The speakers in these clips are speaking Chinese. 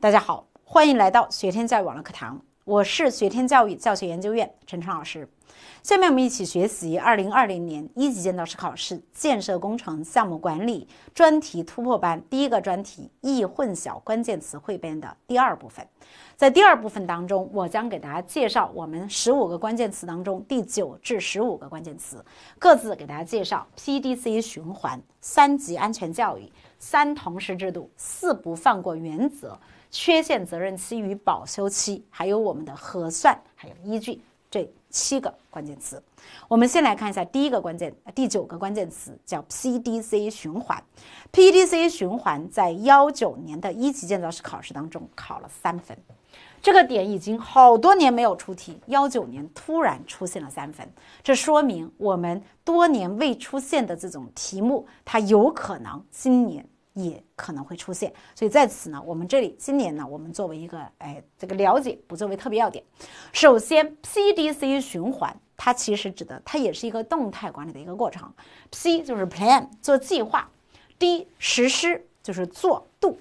大家好，欢迎来到学天教育网络课堂，我是学天教育教学研究院陈川老师。下面我们一起学习二零二零年一级建造师考试建设工程项目管理专题突破班第一个专题易混淆关键词汇编的第二部分。在第二部分当中，我将给大家介绍我们十五个关键词当中第九至十五个关键词，各自给大家介绍 PDC 循环、三级安全教育、三同时制度、四不放过原则。缺陷责任期与保修期，还有我们的核算，还有依据，这七个关键词。我们先来看一下第一个关键，第九个关键词叫 PDC 循环。PDC 循环在幺九年的一级建造师考试当中考了三分，这个点已经好多年没有出题，幺九年突然出现了三分，这说明我们多年未出现的这种题目，它有可能今年。也可能会出现，所以在此呢，我们这里今年呢，我们作为一个哎这个了解，不作为特别要点。首先，PDC 循环它其实指的它也是一个动态管理的一个过程。P 就是 Plan 做计划，D 实施就是做度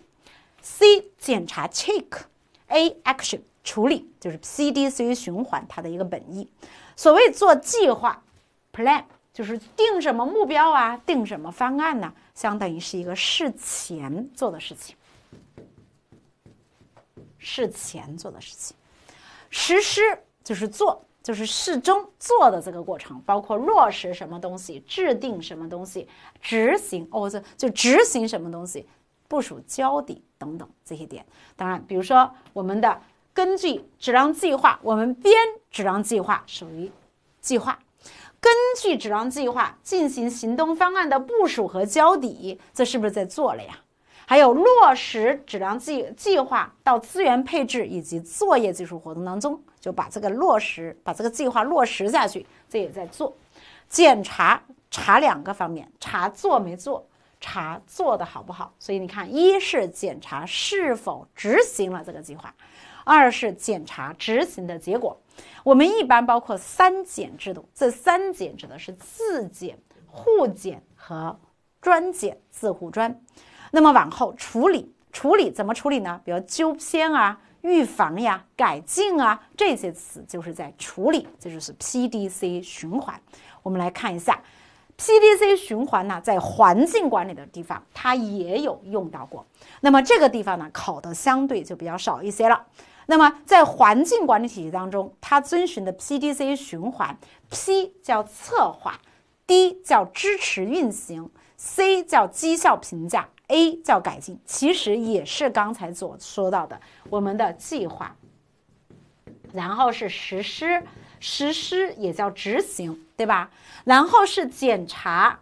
c 检查 Check，A Action 处理就是 PDC 循环它的一个本意。所谓做计划 Plan，就是定什么目标啊，定什么方案呢？相当于是一个事前做的事情，事前做的事情，实施就是做，就是事中做的这个过程，包括落实什么东西，制定什么东西，执行哦，这就执行什么东西，部署、交底等等这些点。当然，比如说我们的根据质量计划，我们编质量计划属于计划。根据质量计划进行行动方案的部署和交底，这是不是在做了呀？还有落实质量计计划到资源配置以及作业技术活动当中，就把这个落实，把这个计划落实下去，这也在做。检查查两个方面：查做没做，查做的好不好。所以你看，一是检查是否执行了这个计划，二是检查执行的结果。我们一般包括三检制度，这三检指的是自检、互检和专检、自护专。那么往后处理，处理怎么处理呢？比如纠偏啊、预防呀、改进啊这些词，就是在处理，这就是 PDC 循环。我们来看一下 PDC 循环呢，在环境管理的地方它也有用到过。那么这个地方呢，考的相对就比较少一些了。那么，在环境管理体系当中，它遵循的 p d c 循环，P 叫策划，D 叫支持运行，C 叫绩效评价，A 叫改进。其实也是刚才所说到的我们的计划，然后是实施，实施也叫执行，对吧？然后是检查、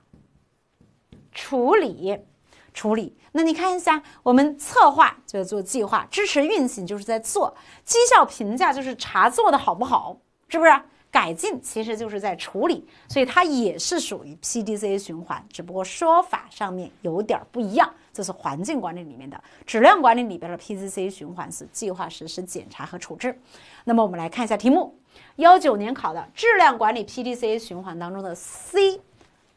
处理。处理，那你看一下，我们策划就是做计划，支持运行就是在做，绩效评价就是查做的好不好，是不是？改进其实就是在处理，所以它也是属于 P D C A 循环，只不过说法上面有点不一样。这是环境管理里面的质量管理里边的 P C C 循环是计划、实施、检查和处置。那么我们来看一下题目，幺九年考的质量管理 P D C A 循环当中的 C。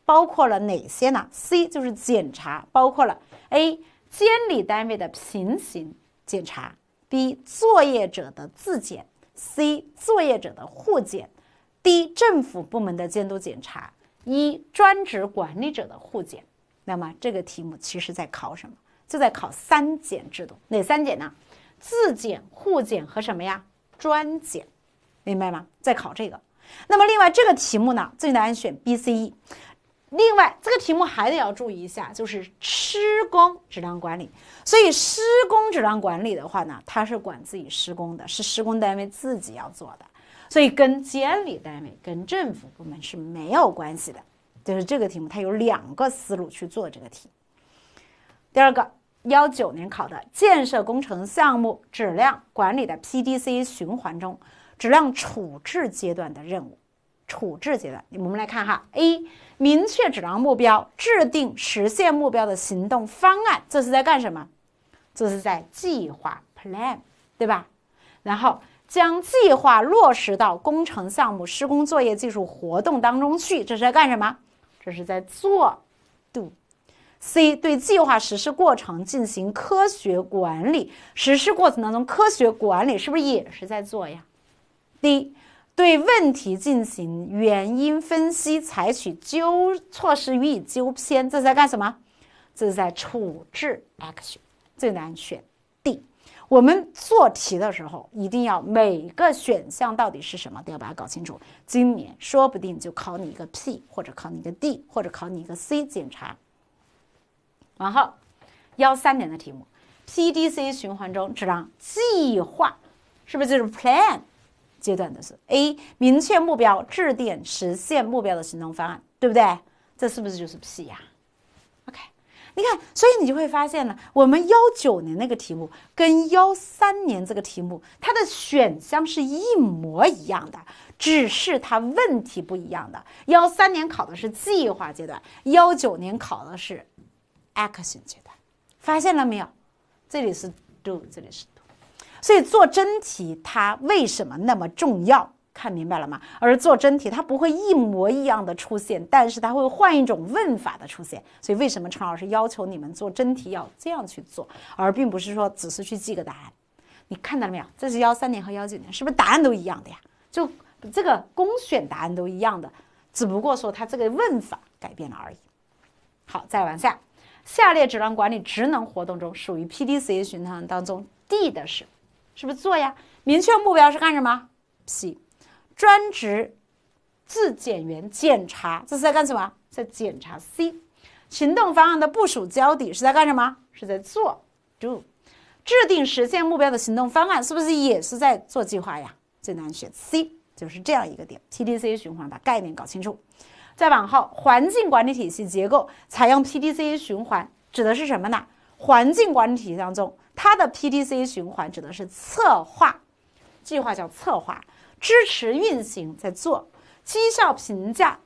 包括了哪些呢？C 就是检查，包括了 A 监理单位的平行检查，B 作业者的自检，C 作业者的互检，D 政府部门的监督检查，E 专职管理者的互检。那么这个题目其实在考什么？就在考三检制度，哪三检呢？自检、互检和什么呀？专检，明白吗？在考这个。那么另外这个题目呢，正确答案选 B、C、E。另外，这个题目还得要注意一下，就是施工质量管理。所以，施工质量管理的话呢，它是管自己施工的，是施工单位自己要做的，所以跟监理单位、跟政府部门是没有关系的。就是这个题目，它有两个思路去做这个题。第二个，幺九年考的建设工程项目质量管理的 p d c 循环中，质量处置阶段的任务。处置阶段，我们来看哈。A. 明确指量目标，制定实现目标的行动方案，这是在干什么？这是在计划 （plan），对吧？然后将计划落实到工程项目施工作业技术活动当中去，这是在干什么？这是在做 （do）。C. 对计划实施过程进行科学管理，实施过程当中科学管理是不是也是在做呀？D. 对问题进行原因分析，采取纠措施予以纠偏，这是在干什么？这是在处置。Action 最难选 D。我们做题的时候一定要每个选项到底是什么都要把它搞清楚。今年说不定就考你一个 P，或者考你一个 D，或者考你一个 C。检查。然后幺三年的题目 PDC 循环中，这张计划是不是就是 Plan？阶段的是 A，明确目标，制定实现目标的行动方案，对不对？这是不是就是 P 呀？OK，你看，所以你就会发现呢，我们幺九年那个题目跟幺三年这个题目，它的选项是一模一样的，只是它问题不一样的。幺三年考的是计划阶段，幺九年考的是 Action 阶段，发现了没有？这里是 Do，这里是。所以做真题它为什么那么重要？看明白了吗？而做真题它不会一模一样的出现，但是它会换一种问法的出现。所以为什么陈老师要求你们做真题要这样去做，而并不是说只是去记个答案？你看到了没有？这是幺三年和幺九年，是不是答案都一样的呀？就这个公选答案都一样的，只不过说它这个问法改变了而已。好，再往下，下列质量管理职能活动中，属于 PDCA 循环当中 D 的是。是不是做呀？明确目标是干什么？P，专职自检员检查，这是在干什么？在检查。C，行动方案的部署交底是在干什么？是在做。Do，制定实现目标的行动方案，是不是也是在做计划呀？最难选 C，就是这样一个点。P D C 循环，把概念搞清楚。再往后，环境管理体系结构采用 P D C 循环，指的是什么呢？环境管理体系当中。它的 PDC 循环指的是策划，计划叫策划，支持运行在做，绩效评价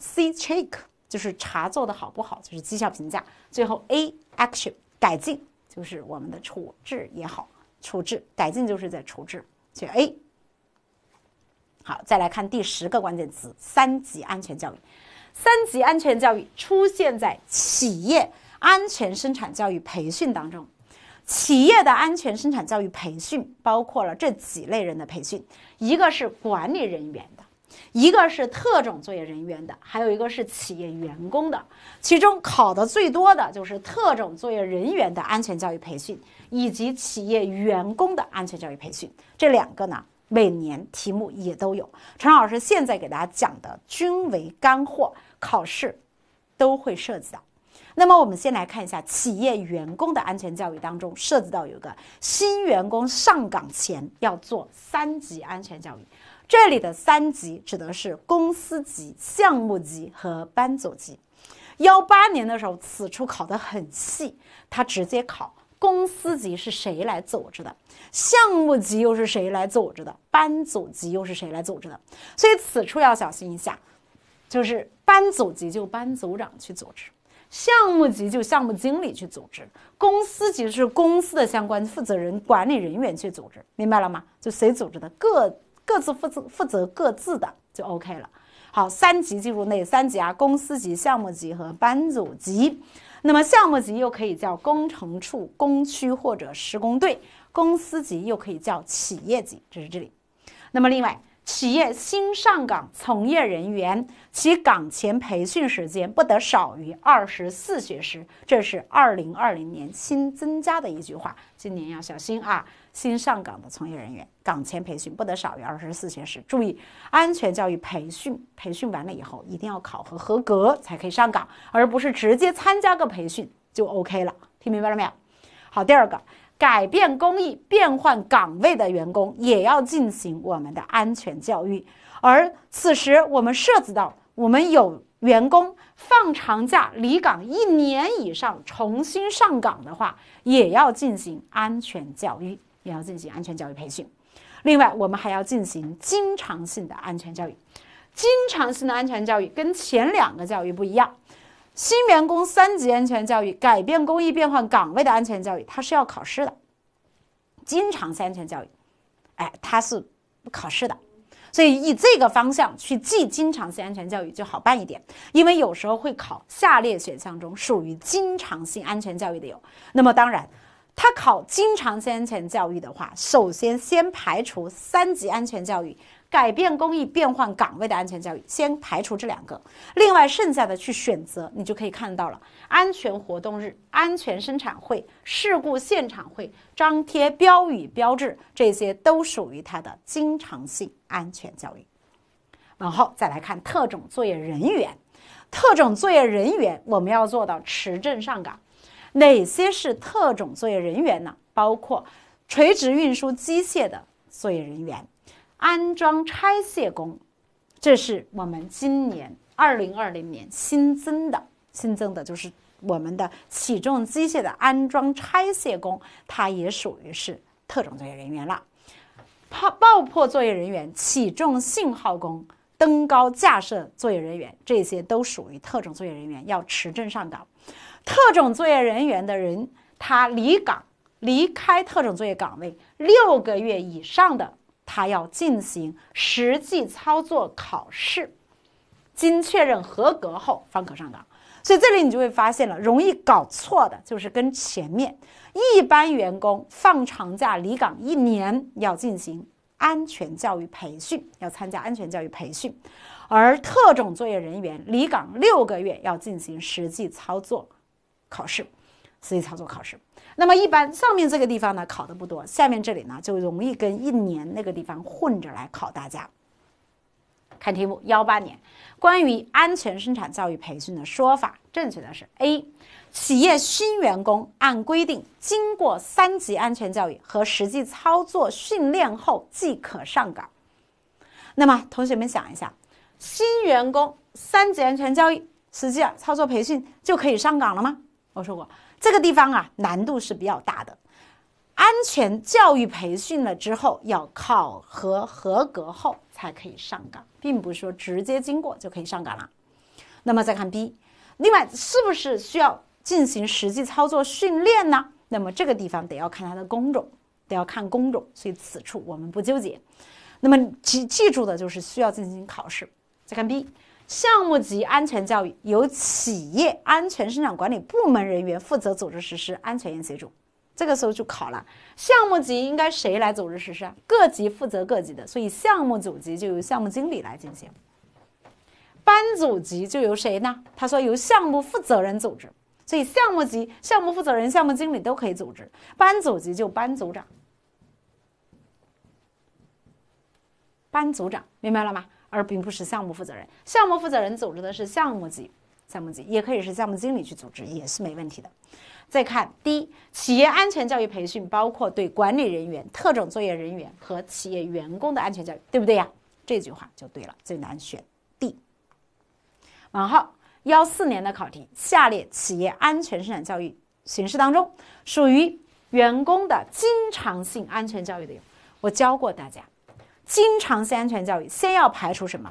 ，C check 就是查做的好不好，就是绩效评价，最后 A action 改进就是我们的处置也好，处置改进就是在处置，选 A。好，再来看第十个关键词，三级安全教育，三级安全教育出现在企业安全生产教育培训当中。企业的安全生产教育培训包括了这几类人的培训：一个是管理人员的，一个是特种作业人员的，还有一个是企业员工的。其中考的最多的就是特种作业人员的安全教育培训，以及企业员工的安全教育培训。这两个呢，每年题目也都有。陈老师现在给大家讲的均为干货，考试都会涉及到。那么我们先来看一下企业员工的安全教育当中涉及到有一个新员工上岗前要做三级安全教育，这里的三级指的是公司级、项目级和班组级。幺八年的时候，此处考得很细，他直接考公司级是谁来组织的，项目级又是谁来组织的，班组级又是谁来组织的，所以此处要小心一下，就是班组级就班组长去组织。项目级就项目经理去组织，公司级是公司的相关负责人、管理人员去组织，明白了吗？就谁组织的，各各自负责负责各自的，就 OK 了。好，三级进入内，三级啊，公司级、项目级和班组级。那么项目级又可以叫工程处、工区或者施工队，公司级又可以叫企业级，这是这里。那么另外。企业新上岗从业人员，其岗前培训时间不得少于二十四学时。这是二零二零年新增加的一句话，今年要小心啊！新上岗的从业人员，岗前培训不得少于二十四学时。注意，安全教育培训培训完了以后，一定要考核合格才可以上岗，而不是直接参加个培训就 OK 了。听明白了没有？好，第二个。改变工艺、变换岗位的员工也要进行我们的安全教育，而此时我们涉及到我们有员工放长假、离岗一年以上重新上岗的话，也要进行安全教育，也要进行安全教育培训。另外，我们还要进行经常性的安全教育，经常性的安全教育跟前两个教育不一样。新员工三级安全教育，改变工艺、变换岗位的安全教育，它是要考试的。经常性安全教育，哎，它是不考试的，所以以这个方向去记经常性安全教育就好办一点。因为有时候会考下列选项中属于经常性安全教育的有。那么当然，它考经常性安全教育的话，首先先排除三级安全教育。改变工艺、变换岗位的安全教育，先排除这两个，另外剩下的去选择，你就可以看到了。安全活动日、安全生产会、事故现场会、张贴标语、标志，这些都属于它的经常性安全教育。往后再来看特种作业人员，特种作业人员我们要做到持证上岗。哪些是特种作业人员呢？包括垂直运输机械的作业人员。安装拆卸工，这是我们今年二零二零年新增的。新增的就是我们的起重机械的安装拆卸工，它也属于是特种作业人员了。炮爆破作业人员、起重信号工、登高架设作业人员，这些都属于特种作业人员，要持证上岗。特种作业人员的人，他离岗离开特种作业岗位六个月以上的。他要进行实际操作考试，经确认合格后方可上岗。所以这里你就会发现了，容易搞错的就是跟前面一般员工放长假离岗一年要进行安全教育培训，要参加安全教育培训，而特种作业人员离岗六个月要进行实际操作考试，实际操作考试。那么一般上面这个地方呢考的不多，下面这里呢就容易跟一年那个地方混着来考大家。看题目，幺八年关于安全生产教育培训的说法，正确的是 A，企业新员工按规定经过三级安全教育和实际操作训练后即可上岗。那么同学们想一下，新员工三级安全教育、实际操作培训就可以上岗了吗？我说过。这个地方啊，难度是比较大的。安全教育培训了之后，要考核合格后才可以上岗，并不是说直接经过就可以上岗了。那么再看 B，另外是不是需要进行实际操作训练呢？那么这个地方得要看它的工种，得要看工种，所以此处我们不纠结。那么记记住的就是需要进行考试。再看 B。项目级安全教育由企业安全生产管理部门人员负责组织实施。安全员协助。这个时候就考了，项目级应该谁来组织实施啊？各级负责各级的，所以项目组级就由项目经理来进行。班组级就由谁呢？他说由项目负责人组织，所以项目级、项目负责人、项目经理都可以组织。班组级就班组长，班组长明白了吗？而并不是项目负责人，项目负责人组织的是项目级，项目级也可以是项目经理去组织，也是没问题的。再看 D，企业安全教育培训包括对管理人员、特种作业人员和企业员工的安全教育，对不对呀？这句话就对了，最难选 D。往后，幺四年的考题，下列企业安全生产教育形式当中，属于员工的经常性安全教育的，有，我教过大家。经常性安全教育，先要排除什么？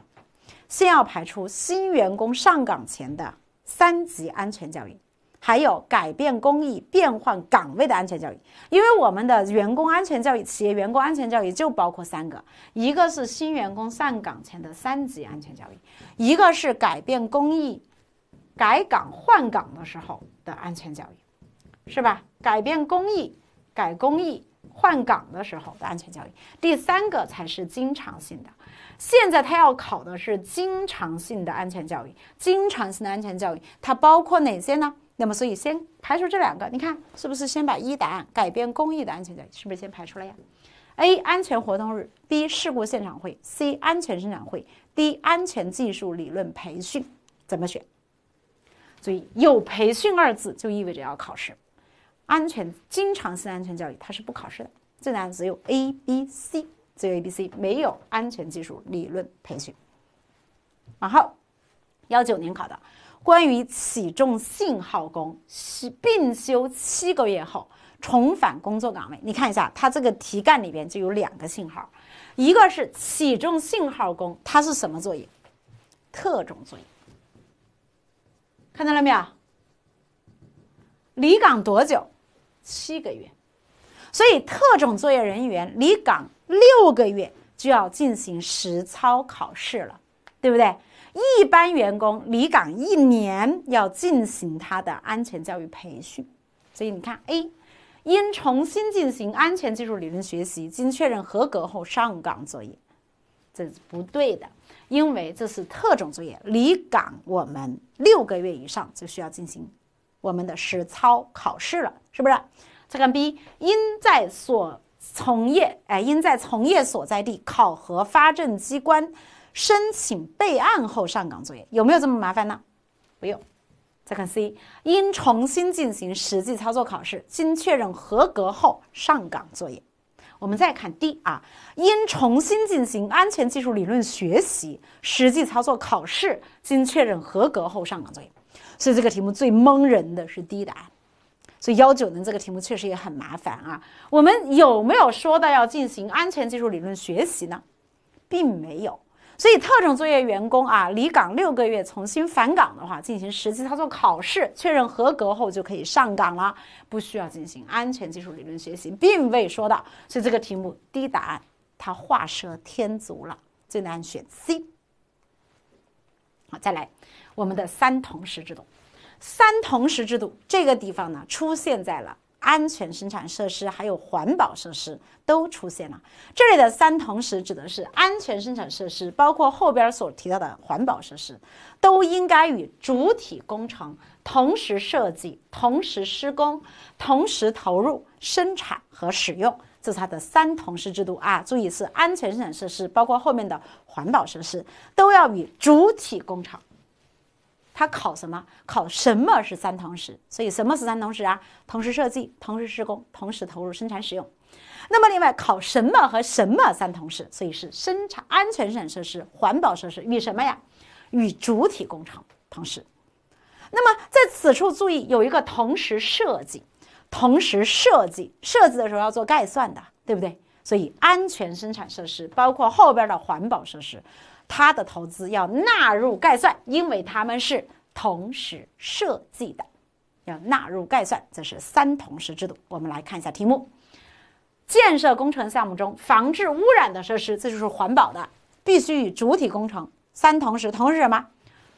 先要排除新员工上岗前的三级安全教育，还有改变工艺、变换岗位的安全教育。因为我们的员工安全教育，企业员工安全教育就包括三个：一个是新员工上岗前的三级安全教育，一个是改变工艺、改岗换岗的时候的安全教育，是吧？改变工艺、改工艺。换岗的时候的安全教育，第三个才是经常性的。现在他要考的是经常性的安全教育，经常性的安全教育它包括哪些呢？那么，所以先排除这两个，你看是不是先把一答案改变工艺的安全教育是不是先排除了呀？A 安全活动日，B 事故现场会，C 安全生产会，D 安全技术理论培训，怎么选？注意有“培训”二字就意味着要考试。安全经常性安全教育，它是不考试的。这答案只有 A、B、C，只有 A、B、C，没有安全技术理论培训。然后，幺九年考的关于起重信号工是病休七个月后重返工作岗位，你看一下，它这个题干里边就有两个信号，一个是起重信号工，它是什么作业？特种作业，看到了没有？离岗多久？七个月，所以特种作业人员离岗六个月就要进行实操考试了，对不对？一般员工离岗一年要进行他的安全教育培训。所以你看，A，应重新进行安全技术理论学习，经确认合格后上岗作业，这是不对的，因为这是特种作业，离岗我们六个月以上就需要进行我们的实操考试了。是不是？再看 B，应在所从业，哎，应在从业所在地考核发证机关申请备案后上岗作业，有没有这么麻烦呢？不用。再看 C，应重新进行实际操作考试，经确认合格后上岗作业。我们再看 D 啊，应重新进行安全技术理论学习、实际操作考试，经确认合格后上岗作业。所以这个题目最蒙人的是 D 答案。所以幺九零这个题目确实也很麻烦啊。我们有没有说到要进行安全技术理论学习呢？并没有。所以特种作业员工啊，离岗六个月重新返岗的话，进行实际操作考试，确认合格后就可以上岗了，不需要进行安全技术理论学习，并未说到。所以这个题目 D 答案它画蛇添足了，这确答案选 C。好，再来我们的三同时制度。三同时制度这个地方呢，出现在了安全生产设施，还有环保设施都出现了。这里的三同时指的是安全生产设施，包括后边所提到的环保设施，都应该与主体工程同时设计、同时施工、同时投入生产和使用。这是它的三同时制度啊！注意是安全生产设施，包括后面的环保设施，都要与主体工程。它考什么？考什么是三同时？所以什么是三同时啊？同时设计、同时施工、同时投入生产使用。那么另外考什么和什么三同时？所以是生产安全生产设施、环保设施与什么呀？与主体工程同时。那么在此处注意有一个同时设计，同时设计设计的时候要做概算的，对不对？所以安全生产设施包括后边的环保设施。它的投资要纳入概算，因为他们是同时设计的，要纳入概算，这是三同时制度。我们来看一下题目：建设工程项目中防治污染的设施，这就是环保的，必须与主体工程三同时，同时什么？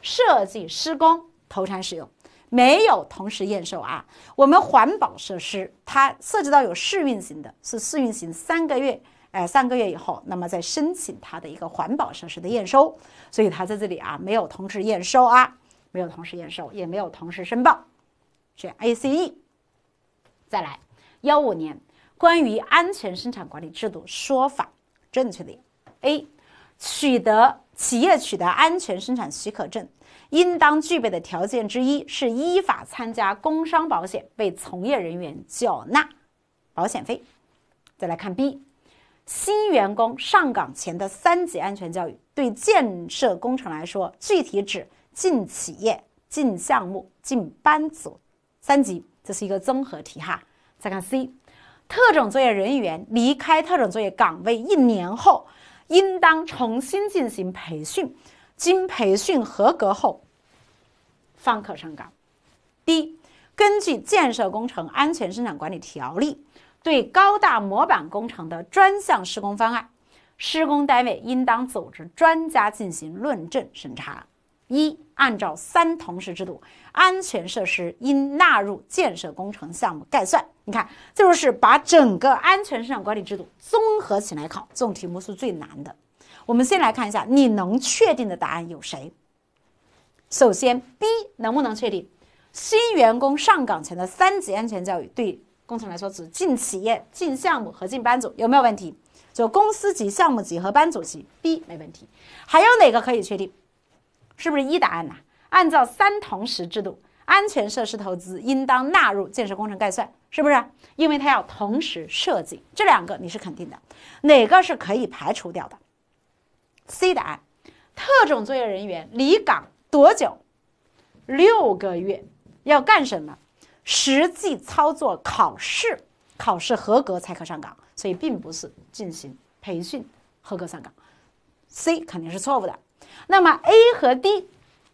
设计、施工、投产使用，没有同时验收啊。我们环保设施它涉及到有试运行的，是试运行三个月。哎，三个月以后，那么再申请它的一个环保设施的验收，所以它在这里啊没有同时验收啊，没有同时验收，也没有同时申报，选 A、C、E。再来，幺五年关于安全生产管理制度说法正确的 A，取得企业取得安全生产许可证，应当具备的条件之一是依法参加工伤保险，为从业人员缴纳保险费。再来看 B。新员工上岗前的三级安全教育，对建设工程来说，具体指进企业、进项目、进班组三级。这是一个综合题哈。再看 C，特种作业人员离开特种作业岗位一年后，应当重新进行培训，经培训合格后，方可上岗。D，根据《建设工程安全生产管理条例》。对高大模板工程的专项施工方案，施工单位应当组织专家进行论证审查。一按照三同时制度，安全设施应纳入建设工程项目概算。你看，这就是把整个安全生产管理制度综合起来考，这种题目是最难的。我们先来看一下，你能确定的答案有谁？首先，B 能不能确定？新员工上岗前的三级安全教育对。工程来说，只进企业、进项目和进班组，有没有问题？就公司级、项目级和班组级，B 没问题。还有哪个可以确定？是不是一答案呢？按照三同时制度，安全设施投资应当纳入建设工程概算，是不是？因为它要同时设计。这两个你是肯定的，哪个是可以排除掉的？C 答案，特种作业人员离岗多久？六个月，要干什么？实际操作考试，考试合格才可上岗，所以并不是进行培训合格上岗。C 肯定是错误的。那么 A 和 D，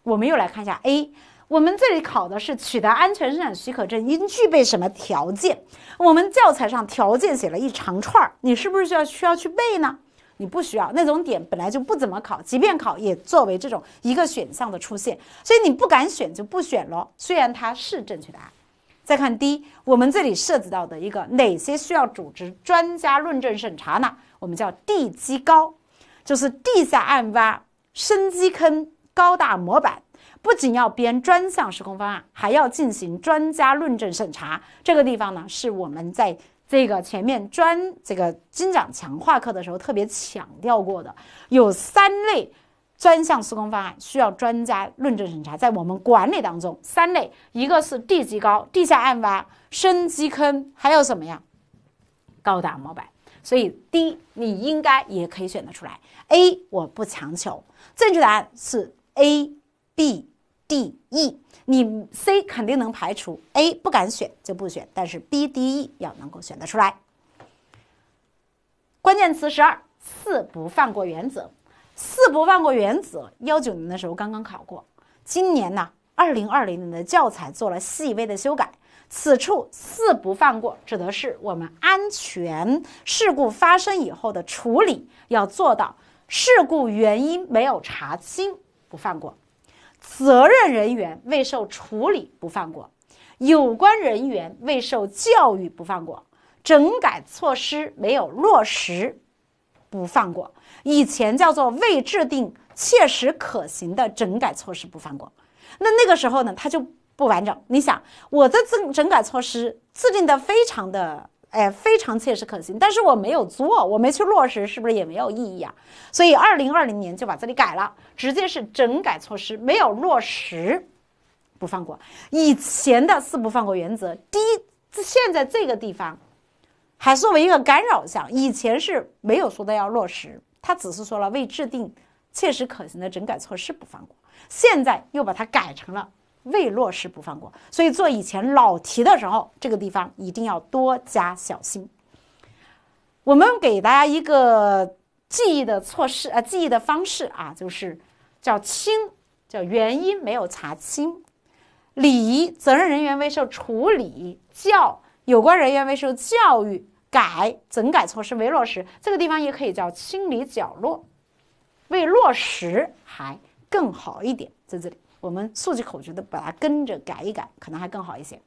我们又来看一下 A。我们这里考的是取得安全生产许可证应具备什么条件？我们教材上条件写了一长串，你是不是需要需要去背呢？你不需要，那种点本来就不怎么考，即便考也作为这种一个选项的出现，所以你不敢选就不选咯，虽然它是正确答案。再看第一，我们这里涉及到的一个哪些需要组织专家论证审查呢？我们叫地基高，就是地下暗挖、深基坑、高大模板，不仅要编专项施工方案，还要进行专家论证审查。这个地方呢，是我们在这个前面专这个精讲强化课的时候特别强调过的，有三类。专项施工方案需要专家论证审查，在我们管理当中，三类，一个是地基高、地下暗挖、深基坑，还有什么呀？高大模板。所以 D 你应该也可以选得出来，A 我不强求。正确答案是 A、B、D、E。你 C 肯定能排除，A 不敢选就不选，但是 B、D、E 要能够选得出来。关键词十二四不放过原则。四不放过原则，幺九年的时候刚刚考过，今年呢，二零二零年的教材做了细微的修改。此处四不放过指的是我们安全事故发生以后的处理要做到：事故原因没有查清不放过，责任人员未受处理不放过，有关人员未受教育不放过，整改措施没有落实不放过。以前叫做未制定切实可行的整改措施不放过，那那个时候呢，它就不完整。你想，我的整整改措施制定的非常的，哎，非常切实可行，但是我没有做，我没去落实，是不是也没有意义啊？所以，二零二零年就把这里改了，直接是整改措施没有落实不放过。以前的四不放过原则，第一，现在这个地方还作为一个干扰项，以前是没有说的要落实。他只是说了“未制定切实可行的整改措施不放过”，现在又把它改成了“未落实不放过”。所以做以前老题的时候，这个地方一定要多加小心。我们给大家一个记忆的措施啊，记忆的方式啊，就是叫“清”，叫原因没有查清；“理”，责任人员未受处理；“教”，有关人员未受教育。改整改措施未落实，这个地方也可以叫清理角落，未落实还更好一点。在这里，我们数据口诀都把它跟着改一改，可能还更好一些。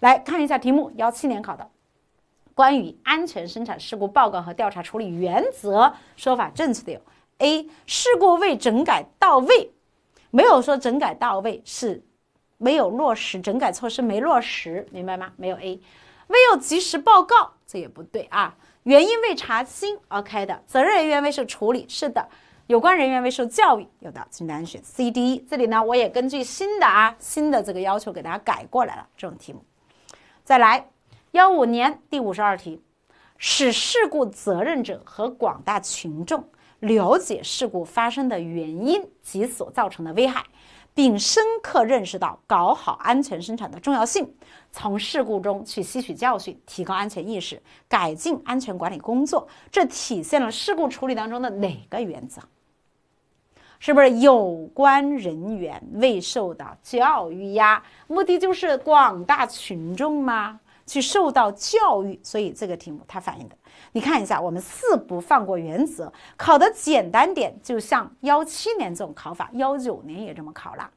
来看一下题目，幺七年考的，关于安全生产事故报告和调查处理原则，说法正确的有：A. 事故未整改到位，没有说整改到位是没有落实整改措施没落实，明白吗？没有 A，未有及时报告。这也不对啊，原因未查清，OK 的，责任人员未受处理，是的，有关人员未受教育，有的，简单选 C、D。这里呢，我也根据新的啊，新的这个要求给大家改过来了，这种题目。再来幺五年第五十二题，使事故责任者和广大群众了解事故发生的原因及所造成的危害。并深刻认识到搞好安全生产的重要性，从事故中去吸取教训，提高安全意识，改进安全管理工作。这体现了事故处理当中的哪个原则？是不是有关人员未受到教育呀？目的就是广大群众吗？去受到教育，所以这个题目它反映的。你看一下，我们四不放过原则考的简单点，就像幺七年这种考法，幺九年也这么考了。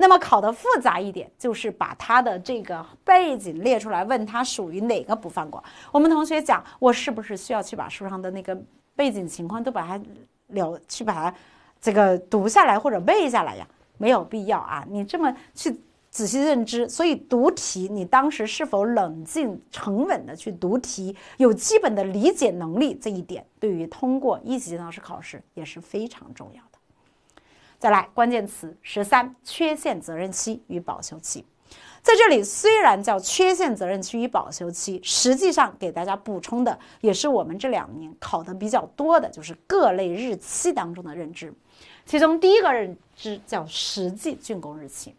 那么考的复杂一点，就是把它的这个背景列出来，问它属于哪个不放过。我们同学讲，我是不是需要去把书上的那个背景情况都把它了去把它这个读下来或者背下来呀？没有必要啊，你这么去。仔细认知，所以读题，你当时是否冷静、沉稳的去读题，有基本的理解能力，这一点对于通过一级建造师考试也是非常重要的。再来关键词十三：缺陷责任期与保修期。在这里，虽然叫缺陷责任期与保修期，实际上给大家补充的也是我们这两年考的比较多的，就是各类日期当中的认知。其中第一个认知叫实际竣工日期。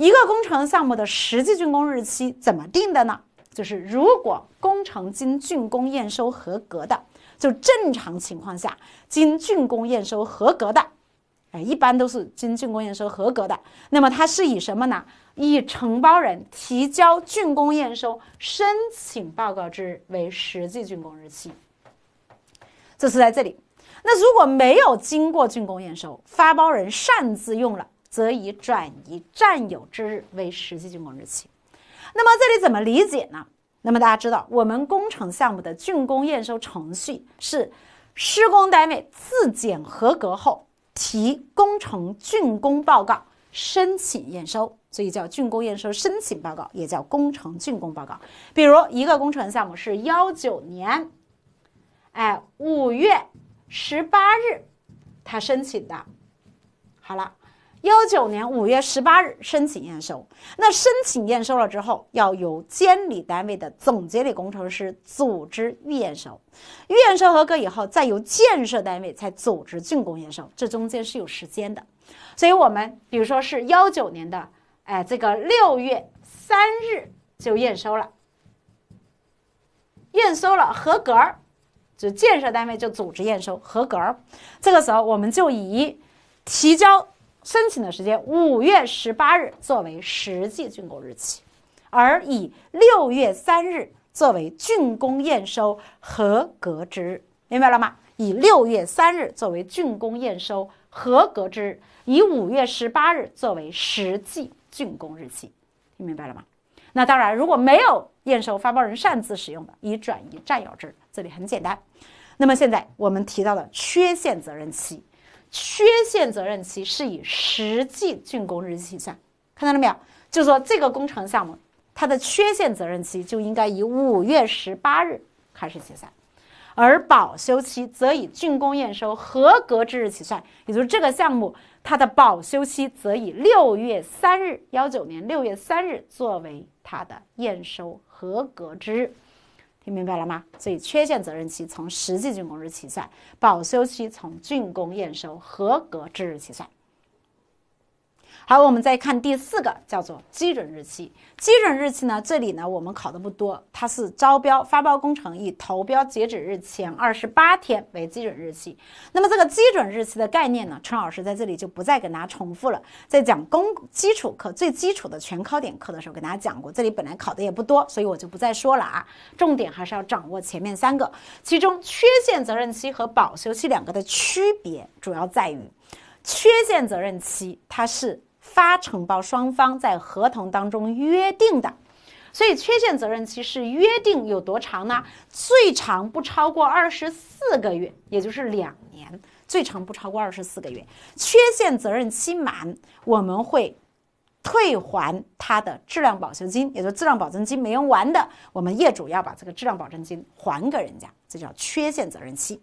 一个工程项目的实际竣工日期怎么定的呢？就是如果工程经竣工验收合格的，就正常情况下经竣工验收合格的，哎，一般都是经竣工验收合格的。那么它是以什么呢？以承包人提交竣工验收申请报告之日为实际竣工日期。这是在这里。那如果没有经过竣工验收，发包人擅自用了。则以转移占有之日为实际竣工日期。那么这里怎么理解呢？那么大家知道，我们工程项目的竣工验收程序是施工单位自检合格后，提工程竣工报告申请验收，所以叫竣工验收申请报告，也叫工程竣工报告。比如一个工程项目是幺九年，哎五月十八日，他申请的，好了。幺九年五月十八日申请验收，那申请验收了之后，要由监理单位的总监理工程师组织预验收，预验收合格以后，再由建设单位才组织竣工验收，这中间是有时间的。所以，我们比如说是幺九年的，哎，这个六月三日就验收了，验收了合格儿，就建设单位就组织验收合格儿，这个时候我们就以提交。申请的时间五月十八日作为实际竣工日期，而以六月三日作为竣工验收合格之日，明白了吗？以六月三日作为竣工验收合格之日，以五月十八日作为实际竣工日期，听明白了吗？那当然，如果没有验收，发包人擅自使用的以转移占有之日。这里很简单。那么现在我们提到的缺陷责任期。缺陷责任期是以实际竣工日起算，看到了没有？就是说这个工程项目，它的缺陷责任期就应该以五月十八日开始起算，而保修期则以竣工验收合格之日起算，也就是这个项目，它的保修期则以六月三日，幺九年六月三日作为它的验收合格之日。听明白了吗？所以，缺陷责任期从实际竣工日起算，保修期从竣工验收合格之日起算。好，我们再看第四个，叫做基准日期。基准日期呢，这里呢我们考的不多，它是招标发包工程以投标截止日前二十八天为基准日期。那么这个基准日期的概念呢，陈老师在这里就不再给大家重复了。在讲工基础课最基础的全考点课的时候，给大家讲过。这里本来考的也不多，所以我就不再说了啊。重点还是要掌握前面三个，其中缺陷责任期和保修期两个的区别，主要在于缺陷责任期它是。发承包双方在合同当中约定的，所以缺陷责任期是约定有多长呢？最长不超过二十四个月，也就是两年，最长不超过二十四个月。缺陷责任期满，我们会退还他的质量保修金，也就质量保证金没用完的，我们业主要把这个质量保证金还给人家，这叫缺陷责任期。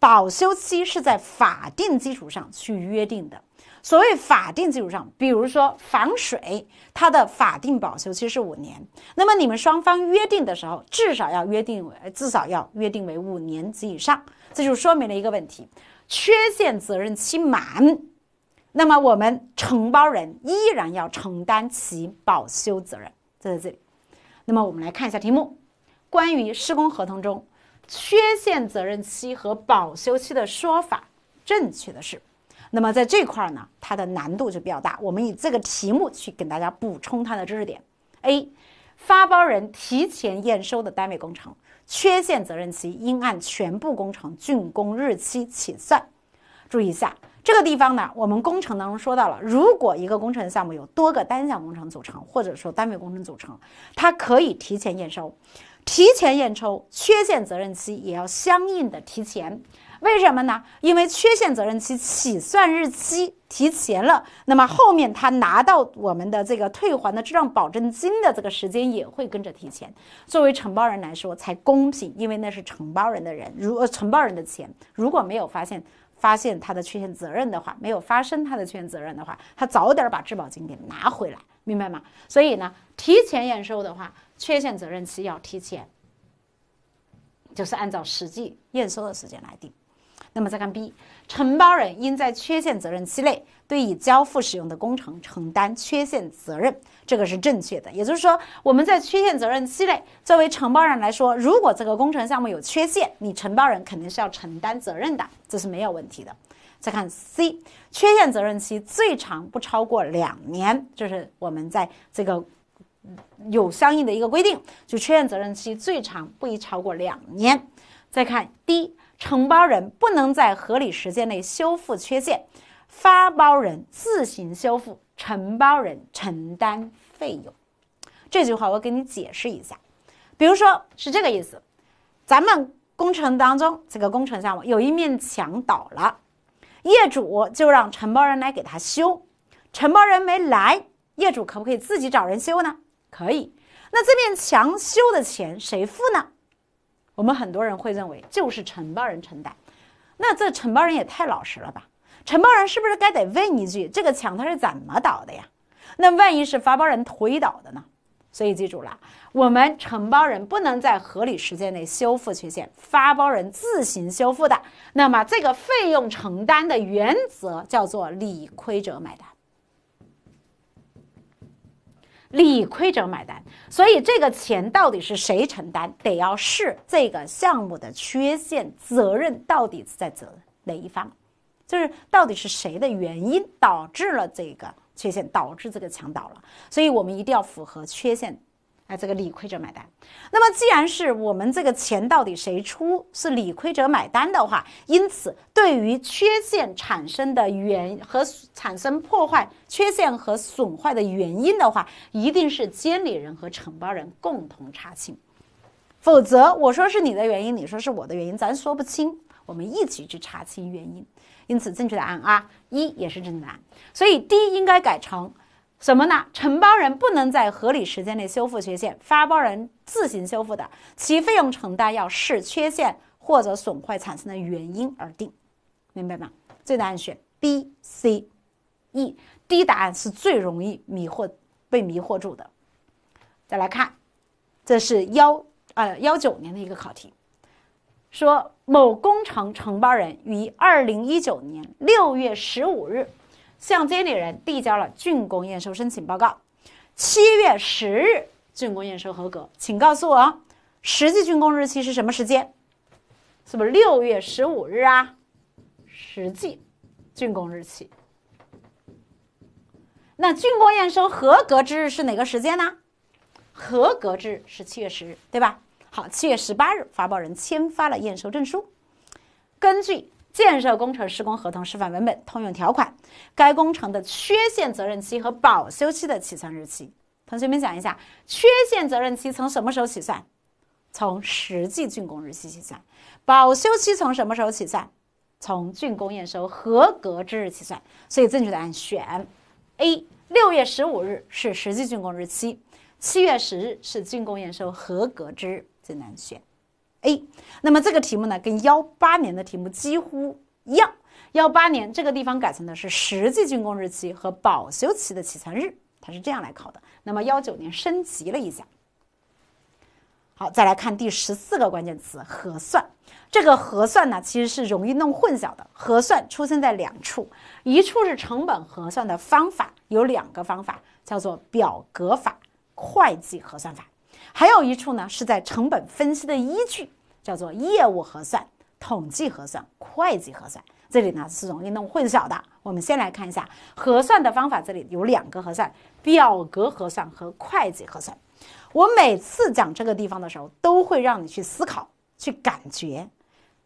保修期是在法定基础上去约定的。所谓法定基础上，比如说防水，它的法定保修期是五年，那么你们双方约定的时候，至少要约定为至少要约定为五年及以上，这就说明了一个问题：缺陷责任期满，那么我们承包人依然要承担其保修责任。就在这里，那么我们来看一下题目：关于施工合同中缺陷责任期和保修期的说法，正确的是。那么在这块儿呢，它的难度就比较大。我们以这个题目去给大家补充它的知识点。A，发包人提前验收的单位工程缺陷责任期应按全部工程竣工日期起算。注意一下这个地方呢，我们工程当中说到了，如果一个工程项目有多个单项工程组成，或者说单位工程组成，它可以提前验收，提前验收缺陷责任期也要相应的提前。为什么呢？因为缺陷责任期起算日期提前了，那么后面他拿到我们的这个退还的质量保证金的这个时间也会跟着提前。作为承包人来说才公平，因为那是承包人的人，如承包人的钱，如果没有发现发现他的缺陷责任的话，没有发生他的缺陷责任的话，他早点把质保金给拿回来，明白吗？所以呢，提前验收的话，缺陷责任期要提前，就是按照实际验收的时间来定。那么再看 B，承包人应在缺陷责任期内对已交付使用的工程承担缺陷责任，这个是正确的。也就是说，我们在缺陷责任期内，作为承包人来说，如果这个工程项目有缺陷，你承包人肯定是要承担责任的，这是没有问题的。再看 C，缺陷责任期最长不超过两年，就是我们在这个有相应的一个规定，就缺陷责任期最长不宜超过两年。再看 D。承包人不能在合理时间内修复缺陷，发包人自行修复，承包人承担费用。这句话我给你解释一下，比如说是这个意思。咱们工程当中这个工程项目有一面墙倒了，业主就让承包人来给他修，承包人没来，业主可不可以自己找人修呢？可以。那这面墙修的钱谁付呢？我们很多人会认为就是承包人承担，那这承包人也太老实了吧？承包人是不是该得问一句，这个墙它是怎么倒的呀？那万一是发包人推倒的呢？所以记住了，我们承包人不能在合理时间内修复缺陷，发包人自行修复的，那么这个费用承担的原则叫做理亏者买单。理亏者买单，所以这个钱到底是谁承担，得要是这个项目的缺陷责任到底在责哪一方，就是到底是谁的原因导致了这个缺陷，导致这个墙倒了，所以我们一定要符合缺陷。啊，这个理亏者买单。那么既然是我们这个钱到底谁出，是理亏者买单的话，因此对于缺陷产生的原和产生破坏缺陷和损坏的原因的话，一定是监理人和承包人共同查清。否则我说是你的原因，你说是我的原因，咱说不清。我们一起去查清原因。因此正确答案啊，一也是正确答案。所以 D 应该改成。什么呢？承包人不能在合理时间内修复缺陷，发包人自行修复的，其费用承担要视缺陷或者损坏产生的原因而定，明白吗？这答案选 B、C、E。D 答案是最容易迷惑、被迷惑住的。再来看，这是幺呃幺九年的一个考题，说某工程承包人于二零一九年六月十五日。向监理人递交了竣工验收申请报告，七月十日竣工验收合格，请告诉我实际竣工日期是什么时间？是不是六月十五日啊？实际竣工日期。那竣工验收合格之日是哪个时间呢？合格之日是七月十日，对吧？好，七月十八日发包人签发了验收证书，根据。建设工程施工合同示范文本通用条款，该工程的缺陷责任期和保修期的起算日期，同学们想一下，缺陷责任期从什么时候起算？从实际竣工日期起算。保修期从什么时候起算？从竣工验收合格之日起算。所以正确答案选 A。六月十五日是实际竣工日期，七月十日是竣工验收合格之日，最难选。A，那么这个题目呢，跟幺八年的题目几乎一样。幺八年这个地方改成的是实际竣工日期和保修期的起算日，它是这样来考的。那么幺九年升级了一下。好，再来看第十四个关键词“核算”。这个核算呢，其实是容易弄混淆的。核算出现在两处，一处是成本核算的方法，有两个方法，叫做表格法、会计核算法。还有一处呢，是在成本分析的依据，叫做业务核算、统计核算、会计核算。这里呢是容易弄混淆的。我们先来看一下核算的方法，这里有两个核算：表格核算和会计核算。我每次讲这个地方的时候，都会让你去思考、去感觉，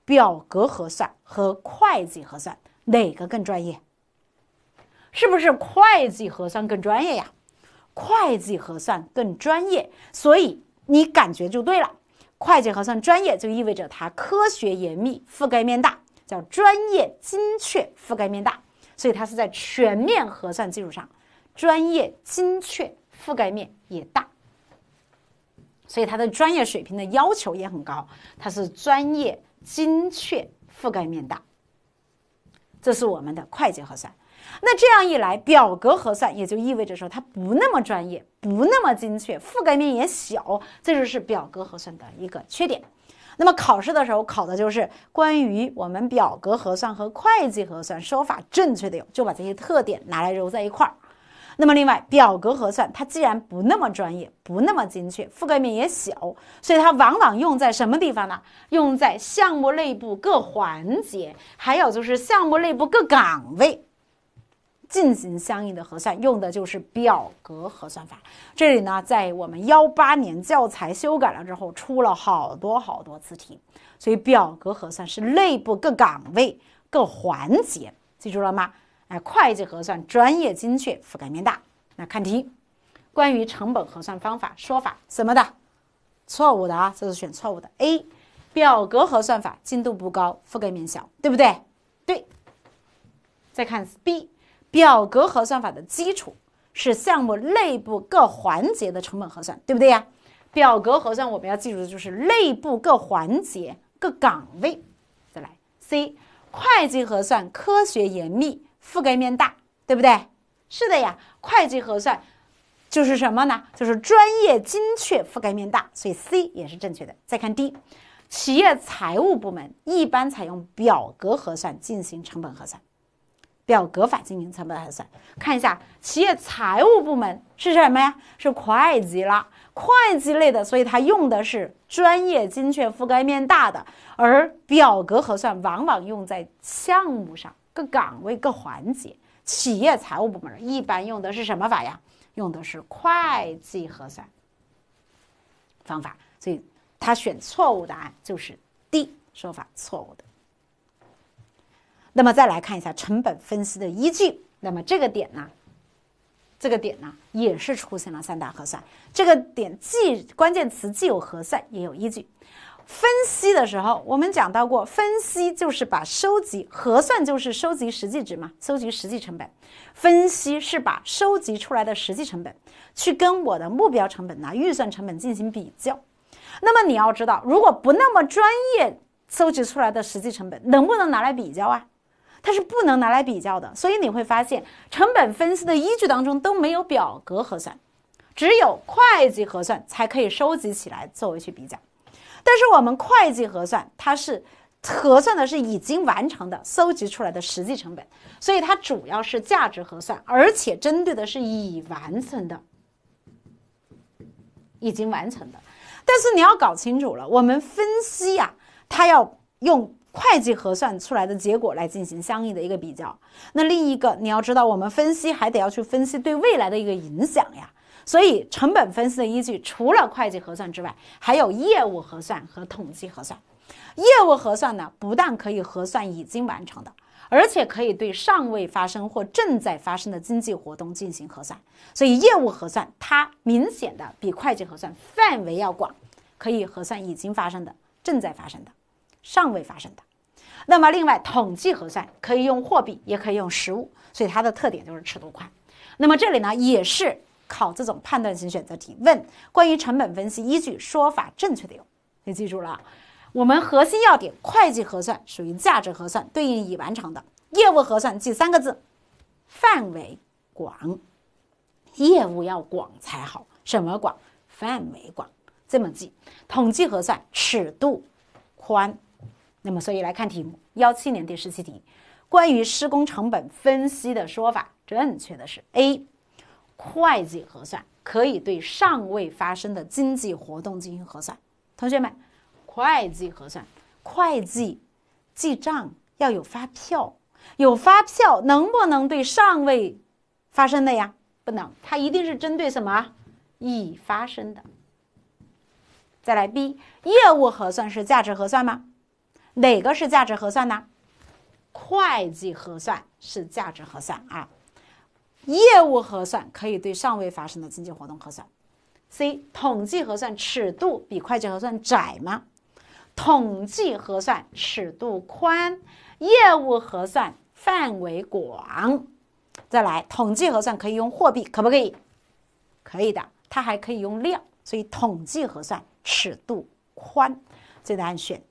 表格核算和会计核算哪个更专业？是不是会计核算更专业呀？会计核算更专业，所以你感觉就对了。会计核算专业就意味着它科学严密、覆盖面大，叫专业精确、覆盖面大，所以它是在全面核算基础上，专业精确、覆盖面也大，所以它的专业水平的要求也很高，它是专业精确、覆盖面大，这是我们的会计核算。那这样一来，表格核算也就意味着说它不那么专业，不那么精确，覆盖面也小，这就是表格核算的一个缺点。那么考试的时候考的就是关于我们表格核算和会计核算说法正确的有，就把这些特点拿来揉在一块儿。那么另外，表格核算它既然不那么专业，不那么精确，覆盖面也小，所以它往往用在什么地方呢？用在项目内部各环节，还有就是项目内部各岗位。进行相应的核算，用的就是表格核算法。这里呢，在我们幺八年教材修改了之后，出了好多好多次题，所以表格核算是内部各岗位各环节，记住了吗？哎，会计核算专业精确，覆盖面大。来看题，关于成本核算方法说法什么的，错误的啊，这是选错误的。A，表格核算法精度不高，覆盖面小，对不对？对。再看 B。表格核算法的基础是项目内部各环节的成本核算，对不对呀？表格核算我们要记住的就是内部各环节、各岗位。再来，C，会计核算科学严密，覆盖面大，对不对？是的呀，会计核算就是什么呢？就是专业精确，覆盖面大，所以 C 也是正确的。再看 D，企业财务部门一般采用表格核算进行成本核算。表格法进行成本核算，看一下企业财务部门是什么呀？是会计了，会计类的，所以他用的是专业、精确、覆盖面大的。而表格核算往往用在项目上，各岗位、各环节。企业财务部门一般用的是什么法呀？用的是会计核算方法，所以他选错误答案就是 D 说法错误的。那么再来看一下成本分析的依据。那么这个点呢，这个点呢，也是出现了三大核算。这个点既关键词既有核算，也有依据。分析的时候，我们讲到过，分析就是把收集核算就是收集实际值嘛，收集实际成本。分析是把收集出来的实际成本去跟我的目标成本呢、预算成本进行比较。那么你要知道，如果不那么专业，收集出来的实际成本能不能拿来比较啊？它是不能拿来比较的，所以你会发现成本分析的依据当中都没有表格核算，只有会计核算才可以收集起来作为去比较。但是我们会计核算它是核算的是已经完成的、收集出来的实际成本，所以它主要是价值核算，而且针对的是已完成的、已经完成的。但是你要搞清楚了，我们分析呀，它要用。会计核算出来的结果来进行相应的一个比较，那另一个你要知道，我们分析还得要去分析对未来的一个影响呀。所以，成本分析的依据除了会计核算之外，还有业务核算和统计核算。业务核算呢，不但可以核算已经完成的，而且可以对尚未发生或正在发生的经济活动进行核算。所以，业务核算它明显的比会计核算范围要广，可以核算已经发生的、正在发生的。尚未发生的。那么，另外，统计核算可以用货币，也可以用实物，所以它的特点就是尺度宽。那么这里呢，也是考这种判断型选择题。问关于成本分析依据说法正确的有，你记住了？我们核心要点：会计核算属于价值核算，对应已完成的业务核算，记三个字：范围广，业务要广才好。什么广？范围广。这么记：统计核算尺度宽。那么所以来看题目，幺七年第十七题，关于施工成本分析的说法，正确的是 A，会计核算可以对尚未发生的经济活动进行核算。同学们，会计核算，会计记账要有发票，有发票能不能对尚未发生的呀？不能，它一定是针对什么已发生的。再来 B，业务核算是价值核算吗？哪个是价值核算呢？会计核算是价值核算啊，业务核算可以对尚未发生的经济活动核算。C 统计核算尺度比会计核算窄吗？统计核算尺度宽，业务核算范围广。再来，统计核算可以用货币，可不可以？可以的，它还可以用量，所以统计核算尺度宽。这答案选。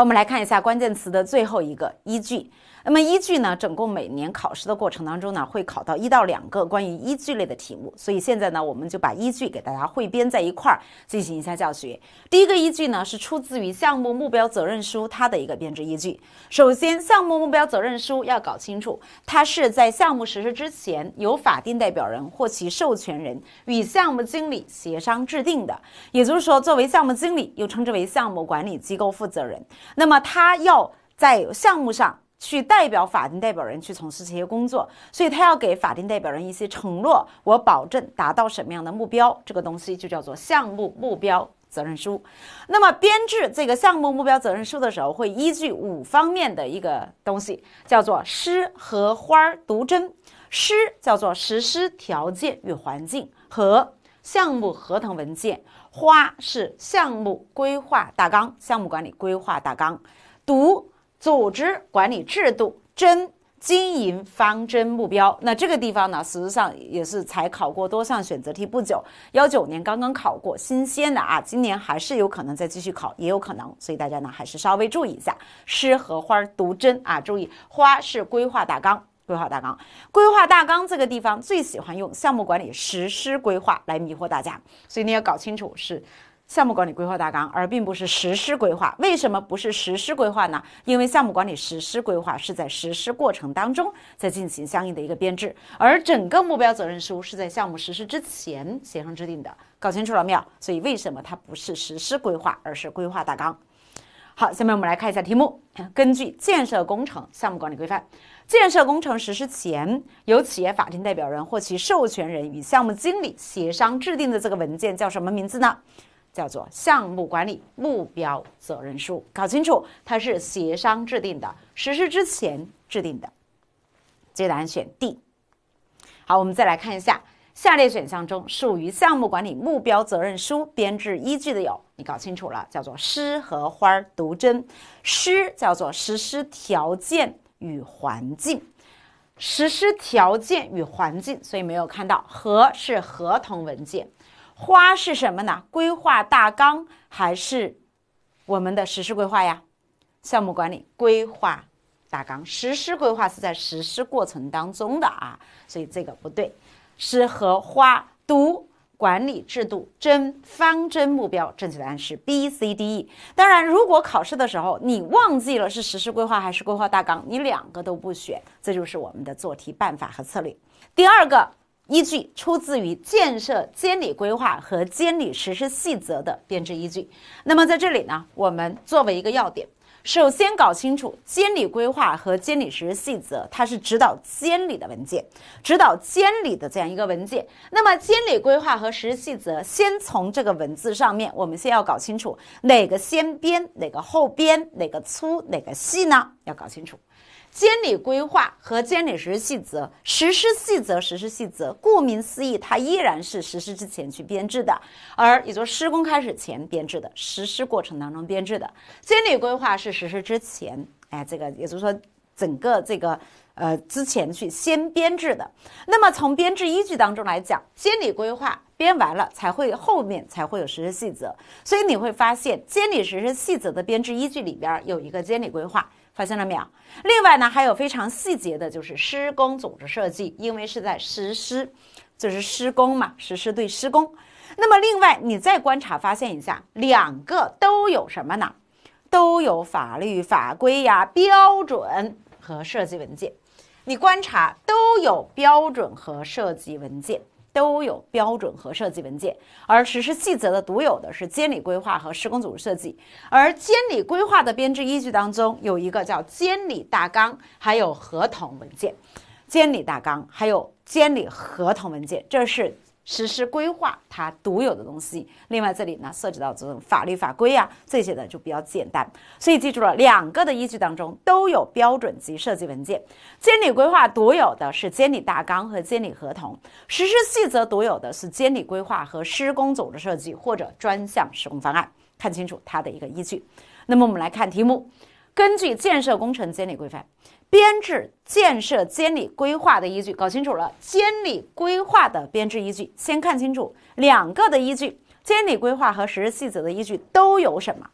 我们来看一下关键词的最后一个依据。那么依据呢，总共每年考试的过程当中呢，会考到一到两个关于依据类的题目。所以现在呢，我们就把依据给大家汇编在一块儿进行一下教学。第一个依据呢，是出自于项目目标责任书它的一个编制依据。首先，项目目标责任书要搞清楚，它是在项目实施之前，由法定代表人或其授权人与项目经理协商制定的。也就是说，作为项目经理，又称之为项目管理机构负责人。那么他要在项目上去代表法定代表人去从事这些工作，所以他要给法定代表人一些承诺，我保证达到什么样的目标，这个东西就叫做项目目标责任书。那么编制这个项目目标责任书的时候，会依据五方面的一个东西，叫做“诗和花独针”。诗叫做实施条件与环境和项目合同文件。花是项目规划大纲，项目管理规划大纲；读组织管理制度，真经营方针目标。那这个地方呢，实际上也是才考过多项选择题不久，幺九年刚刚考过，新鲜的啊，今年还是有可能再继续考，也有可能，所以大家呢还是稍微注意一下，诗和花读真啊，注意花是规划大纲。规划大纲，规划大纲这个地方最喜欢用项目管理实施规划来迷惑大家，所以你要搞清楚是项目管理规划大纲，而并不是实施规划。为什么不是实施规划呢？因为项目管理实施规划是在实施过程当中在进行相应的一个编制，而整个目标责任书是在项目实施之前协商制定的。搞清楚了没有？所以为什么它不是实施规划，而是规划大纲？好，下面我们来看一下题目。根据《建设工程项目管理规范》，建设工程实施前，由企业法定代表人或其授权人与项目经理协商制定的这个文件叫什么名字呢？叫做项目管理目标责任书。搞清楚，它是协商制定的，实施之前制定的。这答案选 D。好，我们再来看一下。下列选项中属于项目管理目标责任书编制依据的有，你搞清楚了，叫做“诗和花”独真。诗叫做实施条件与环境，实施条件与环境，所以没有看到“和”是合同文件，“花”是什么呢？规划大纲还是我们的实施规划呀？项目管理规划大纲，实施规划是在实施过程当中的啊，所以这个不对。是和花读管理制度、真方针、目标，正确答案是 B、C、D、E。当然，如果考试的时候你忘记了是实施规划还是规划大纲，你两个都不选，这就是我们的做题办法和策略。第二个依据出自于建设监理规划和监理实施细则的编制依据。那么在这里呢，我们作为一个要点。首先搞清楚监理规划和监理实施细则，它是指导监理的文件，指导监理的这样一个文件。那么，监理规划和实施细则，先从这个文字上面，我们先要搞清楚哪个先编，哪个后编，哪个粗，哪个细呢？要搞清楚。监理规划和监理实施细则、实施细则、实施细则，顾名思义，它依然是实施之前去编制的。而就是施工开始前编制的、实施过程当中编制的，监理规划是实施之前，哎，这个也就是说整个这个呃之前去先编制的。那么从编制依据当中来讲，监理规划编完了才会后面才会有实施细则。所以你会发现，监理实施细则的编制依据里边有一个监理规划。发现了没有？另外呢，还有非常细节的，就是施工组织设计，因为是在实施，就是施工嘛，实施对施工。那么，另外你再观察发现一下，两个都有什么呢？都有法律法规呀、标准和设计文件。你观察都有标准和设计文件。都有标准和设计文件，而实施细则的独有的是监理规划和施工组织设计。而监理规划的编制依据当中有一个叫监理大纲，还有合同文件，监理大纲还有监理合同文件，这是。实施规划，它独有的东西。另外，这里呢涉及到这种法律法规呀，这些的就比较简单。所以记住了，两个的依据当中都有标准及设计文件。监理规划独有的是监理大纲和监理合同，实施细则独有的是监理规划和施工组织设计或者专项施工方案。看清楚它的一个依据。那么我们来看题目，根据《建设工程监理规范》。编制、建设、监理规划的依据搞清楚了。监理规划的编制依据，先看清楚两个的依据：监理规划和实施细则的依据都有什么？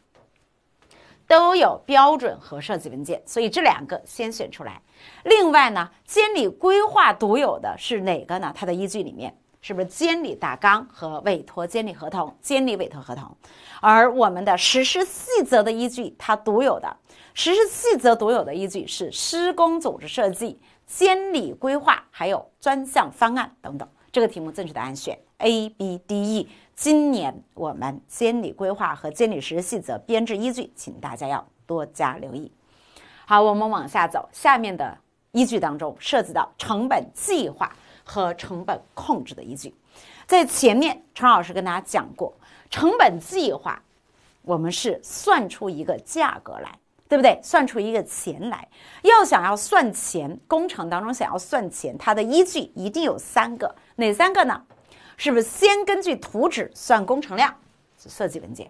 都有标准和设计文件。所以这两个先选出来。另外呢，监理规划独有的是哪个呢？它的依据里面是不是监理大纲和委托监理合同、监理委托合同？而我们的实施细则的依据，它独有的。实施细则独有的依据是施工组织设计、监理规划，还有专项方案等等。这个题目正确答案选 A、B、D、E。今年我们监理规划和监理实施细则编制依据，请大家要多加留意。好，我们往下走，下面的依据当中涉及到成本计划和成本控制的依据，在前面陈老师跟大家讲过，成本计划我们是算出一个价格来。对不对？算出一个钱来，要想要算钱，工程当中想要算钱，它的依据一定有三个，哪三个呢？是不是先根据图纸算工程量，设计文件，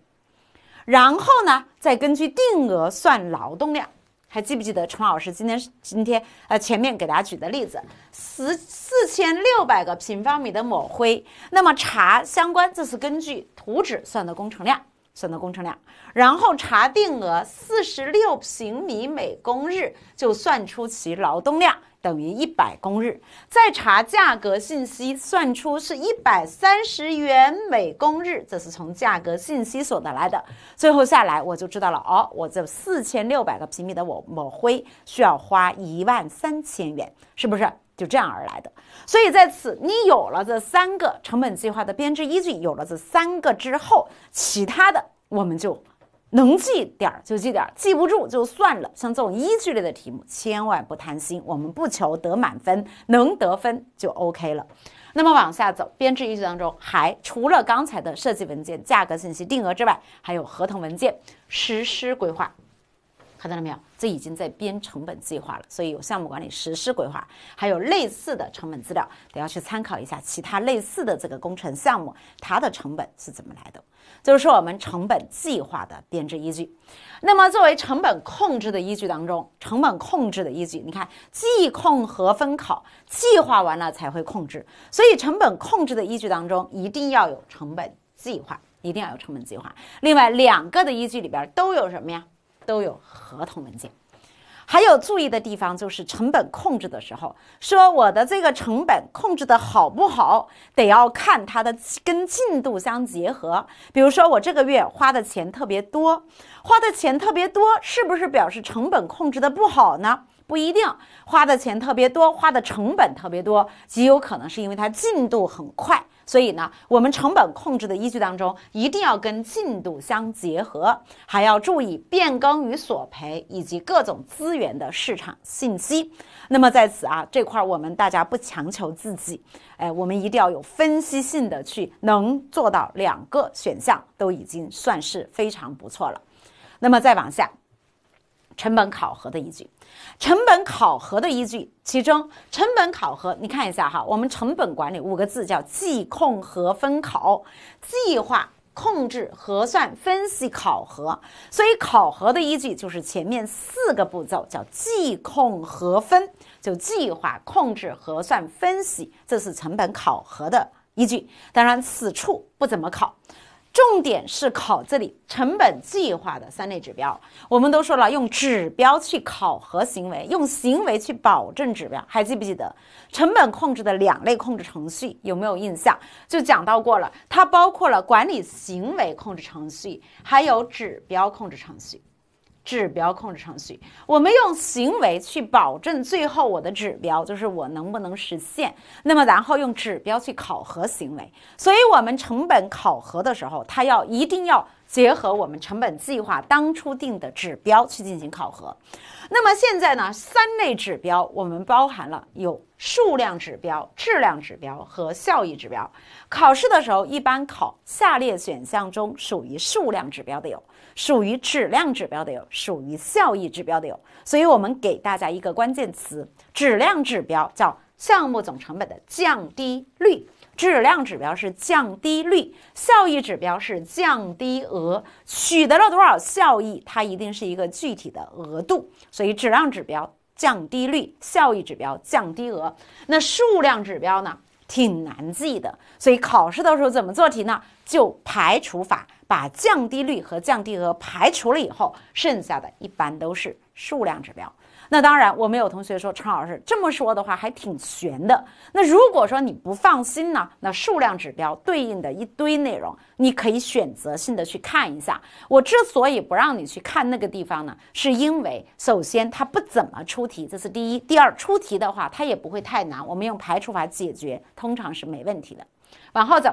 然后呢，再根据定额算劳动量？还记不记得陈老师今天今天呃前面给大家举的例子，十四千六百个平方米的抹灰，那么查相关，这是根据图纸算的工程量。算的工程量，然后查定额，四十六平米每工日，就算出其劳动量等于一百工日，再查价格信息，算出是一百三十元每工日，这是从价格信息所得来的。最后下来我就知道了，哦，我这四千六百个平米的我抹灰需要花一万三千元，是不是？就这样而来的，所以在此你有了这三个成本计划的编制依据，有了这三个之后，其他的我们就能记点儿就记点儿，记不住就算了。像这种依据类的题目，千万不贪心，我们不求得满分，能得分就 OK 了。那么往下走，编制依据当中还除了刚才的设计文件、价格信息、定额之外，还有合同文件、实施规划。看到了没有？这已经在编成本计划了，所以有项目管理实施规划，还有类似的成本资料，得要去参考一下其他类似的这个工程项目，它的成本是怎么来的，就是说我们成本计划的编制依据。那么作为成本控制的依据当中，成本控制的依据，你看，计控和分考计划完了才会控制，所以成本控制的依据当中一定要有成本计划，一定要有成本计划。另外两个的依据里边都有什么呀？都有合同文件，还有注意的地方就是成本控制的时候，说我的这个成本控制的好不好，得要看它的跟进度相结合。比如说我这个月花的钱特别多，花的钱特别多，是不是表示成本控制的不好呢？不一定，花的钱特别多，花的成本特别多，极有可能是因为它进度很快。所以呢，我们成本控制的依据当中，一定要跟进度相结合，还要注意变更与索赔以及各种资源的市场信息。那么在此啊，这块儿我们大家不强求自己，哎，我们一定要有分析性的去能做到两个选项都已经算是非常不错了。那么再往下，成本考核的依据。成本考核的依据，其中成本考核，你看一下哈，我们成本管理五个字叫计控核分考，计划控制核算分析考核，所以考核的依据就是前面四个步骤叫计控核分，就计划控制核算分析，这是成本考核的依据。当然，此处不怎么考。重点是考这里成本计划的三类指标，我们都说了，用指标去考核行为，用行为去保证指标，还记不记得？成本控制的两类控制程序有没有印象？就讲到过了，它包括了管理行为控制程序，还有指标控制程序。指标控制程序，我们用行为去保证最后我的指标就是我能不能实现，那么然后用指标去考核行为，所以我们成本考核的时候，它要一定要结合我们成本计划当初定的指标去进行考核。那么现在呢，三类指标我们包含了有数量指标、质量指标和效益指标。考试的时候一般考下列选项中属于数量指标的有。属于质量指标的有，属于效益指标的有，所以我们给大家一个关键词：质量指标叫项目总成本的降低率，质量指标是降低率，效益指标是降低额，取得了多少效益，它一定是一个具体的额度，所以质量指标降低率，效益指标降低额，那数量指标呢？挺难记的，所以考试的时候怎么做题呢？就排除法，把降低率和降低额排除了以后，剩下的一般都是数量指标。那当然，我们有同学说，陈老师这么说的话还挺悬的。那如果说你不放心呢，那数量指标对应的一堆内容，你可以选择性的去看一下。我之所以不让你去看那个地方呢，是因为首先它不怎么出题，这是第一；第二，出题的话它也不会太难，我们用排除法解决通常是没问题的。往后走。